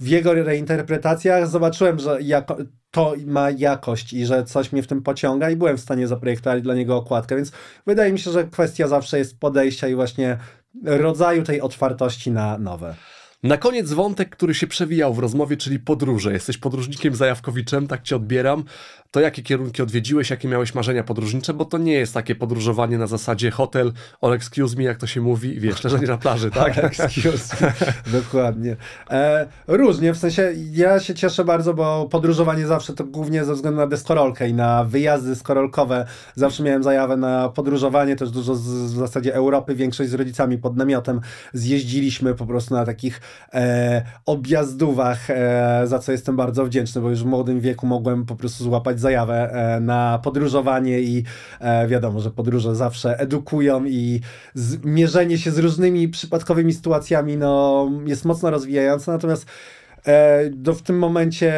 w jego reinterpretacjach zobaczyłem, że jako, to ma jakość i że coś mnie w tym pociąga i byłem w stanie zaprojektować dla niego okładkę, więc wydaje mi się, że kwestia zawsze jest podejścia i właśnie rodzaju tej
otwartości na nowe. Na koniec wątek, który się przewijał w rozmowie, czyli podróże. Jesteś podróżnikiem Zajawkowiczem, tak cię odbieram. To jakie kierunki odwiedziłeś, jakie miałeś marzenia podróżnicze, bo to nie jest takie podróżowanie na zasadzie hotel, all excuse me, jak to się mówi, wiesz, leżenie na plaży, tak? excuse
me, dokładnie. E, różnie, w sensie ja się cieszę bardzo, bo podróżowanie zawsze to głównie ze względu na deskorolkę i na wyjazdy skorolkowe. Zawsze miałem zajawę na podróżowanie, też dużo z, w zasadzie Europy, większość z rodzicami pod namiotem. Zjeździliśmy po prostu na takich e, objazdówach, e, za co jestem bardzo wdzięczny, bo już w młodym wieku mogłem po prostu złapać zajawę e, na podróżowanie i e, wiadomo, że podróże zawsze edukują i mierzenie się z różnymi przypadkowymi sytuacjami no, jest mocno rozwijające, natomiast e, do, w tym momencie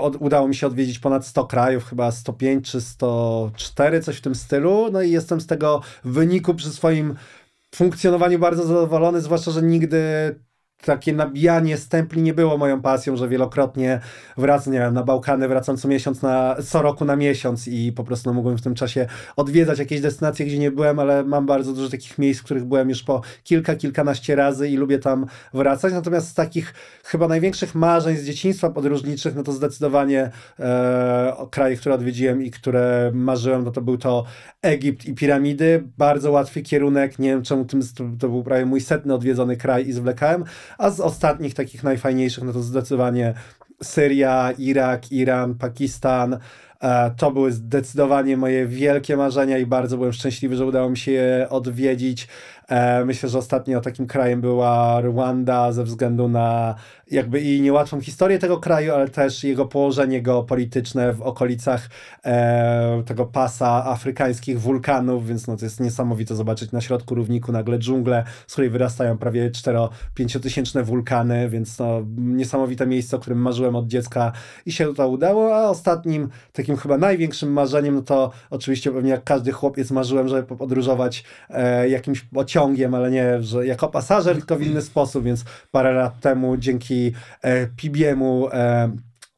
od, udało mi się odwiedzić ponad 100 krajów, chyba 105 czy 104, coś w tym stylu. No i jestem z tego wyniku przy swoim funkcjonowaniu bardzo zadowolony, zwłaszcza, że nigdy takie nabijanie stempli nie było moją pasją, że wielokrotnie wracam, nie wiem, na Bałkany, wracam co miesiąc, na, co roku na miesiąc i po prostu no, mogłem w tym czasie odwiedzać jakieś destynacje, gdzie nie byłem, ale mam bardzo dużo takich miejsc, w których byłem już po kilka, kilkanaście razy i lubię tam wracać. Natomiast z takich chyba największych marzeń z dzieciństwa podróżniczych, no to zdecydowanie e, kraje, które odwiedziłem i które marzyłem, no to był to Egipt i piramidy. Bardzo łatwy kierunek, nie wiem czemu tym, to, to był prawie mój setny odwiedzony kraj i zwlekałem. A z ostatnich takich najfajniejszych, no to zdecydowanie Syria, Irak, Iran, Pakistan. E, to były zdecydowanie moje wielkie marzenia i bardzo byłem szczęśliwy, że udało mi się je odwiedzić. E, myślę, że ostatnio takim krajem była Rwanda ze względu na jakby i niełatwą historię tego kraju, ale też jego położenie geopolityczne w okolicach e, tego pasa afrykańskich wulkanów, więc no to jest niesamowite zobaczyć na środku równiku nagle dżunglę, z której wyrastają prawie 4-5 tysięczne wulkany, więc to no, niesamowite miejsce, o którym marzyłem od dziecka i się to udało, a ostatnim takim chyba największym marzeniem, no to oczywiście pewnie jak każdy chłopiec marzyłem, żeby podróżować e, jakimś pociągiem pociągiem, ale nie że jako pasażer, tylko w inny sposób, więc parę lat temu dzięki e, Pibiemu e,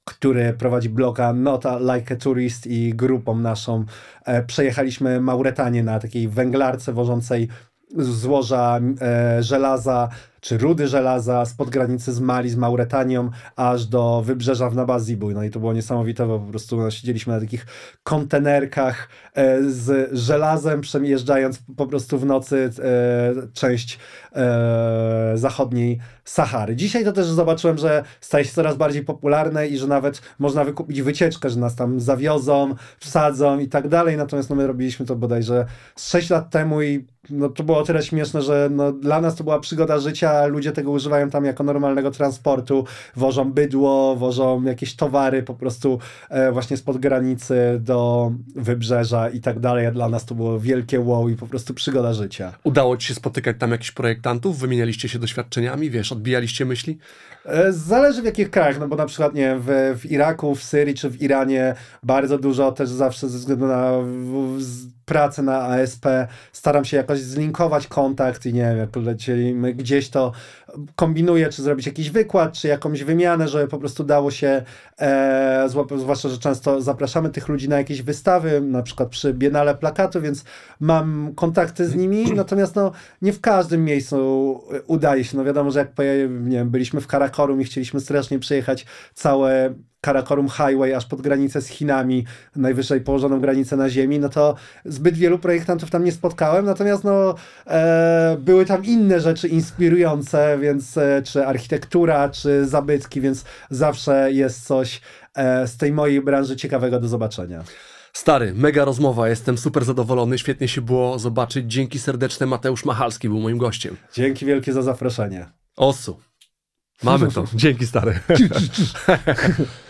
który prowadzi bloga Nota Like a Tourist i grupą naszą e, przejechaliśmy Mauretanię na takiej węglarce wożącej złoża e, żelaza czy rudy żelaza spod granicy z Mali, z Mauretanią, aż do wybrzeża w Nabazibu. No i to było niesamowite, bo po prostu no, siedzieliśmy na takich kontenerkach e, z żelazem, przemieszczając po prostu w nocy e, część e, zachodniej Sahary. Dzisiaj to też zobaczyłem, że staje się coraz bardziej popularne i że nawet można wykupić wycieczkę, że nas tam zawiozą, wsadzą i tak dalej. Natomiast no, my robiliśmy to bodajże 6 lat temu i no, to było o tyle śmieszne, że no, dla nas to była przygoda życia, ludzie tego używają tam jako normalnego transportu, wożą bydło, wożą jakieś towary po prostu e, właśnie spod granicy do wybrzeża i tak dalej, dla nas to było wielkie wow i po prostu przygoda życia.
Udało Ci się spotykać tam jakichś projektantów? Wymienialiście się doświadczeniami? Wiesz, odbijaliście myśli? E, zależy w jakich krajach, no bo na przykład nie w,
w Iraku, w Syrii czy w Iranie bardzo dużo też zawsze ze względu na pracę na ASP staram się jakoś zlinkować kontakt i nie wiem, jak lecimy gdzieś to kombinuję, czy zrobić jakiś wykład, czy jakąś wymianę, żeby po prostu dało się, e, zwłaszcza, że często zapraszamy tych ludzi na jakieś wystawy, na przykład przy Biennale Plakatu, więc mam kontakty z nimi, natomiast no, nie w każdym miejscu udaje się, no wiadomo, że jak nie wiem, byliśmy w Karach Karakorum i chcieliśmy strasznie przejechać całe Karakorum Highway aż pod granicę z Chinami, najwyżej położoną granicę na ziemi, no to zbyt wielu projektantów tam nie spotkałem, natomiast no, e, były tam inne rzeczy inspirujące, więc e, czy architektura, czy zabytki, więc zawsze jest coś e, z tej mojej branży ciekawego do zobaczenia.
Stary, mega rozmowa, jestem super zadowolony, świetnie się było zobaczyć. Dzięki serdeczne, Mateusz Machalski był moim gościem.
Dzięki wielkie za
zaproszenie. Osu. Mamy to. Dzięki, stary.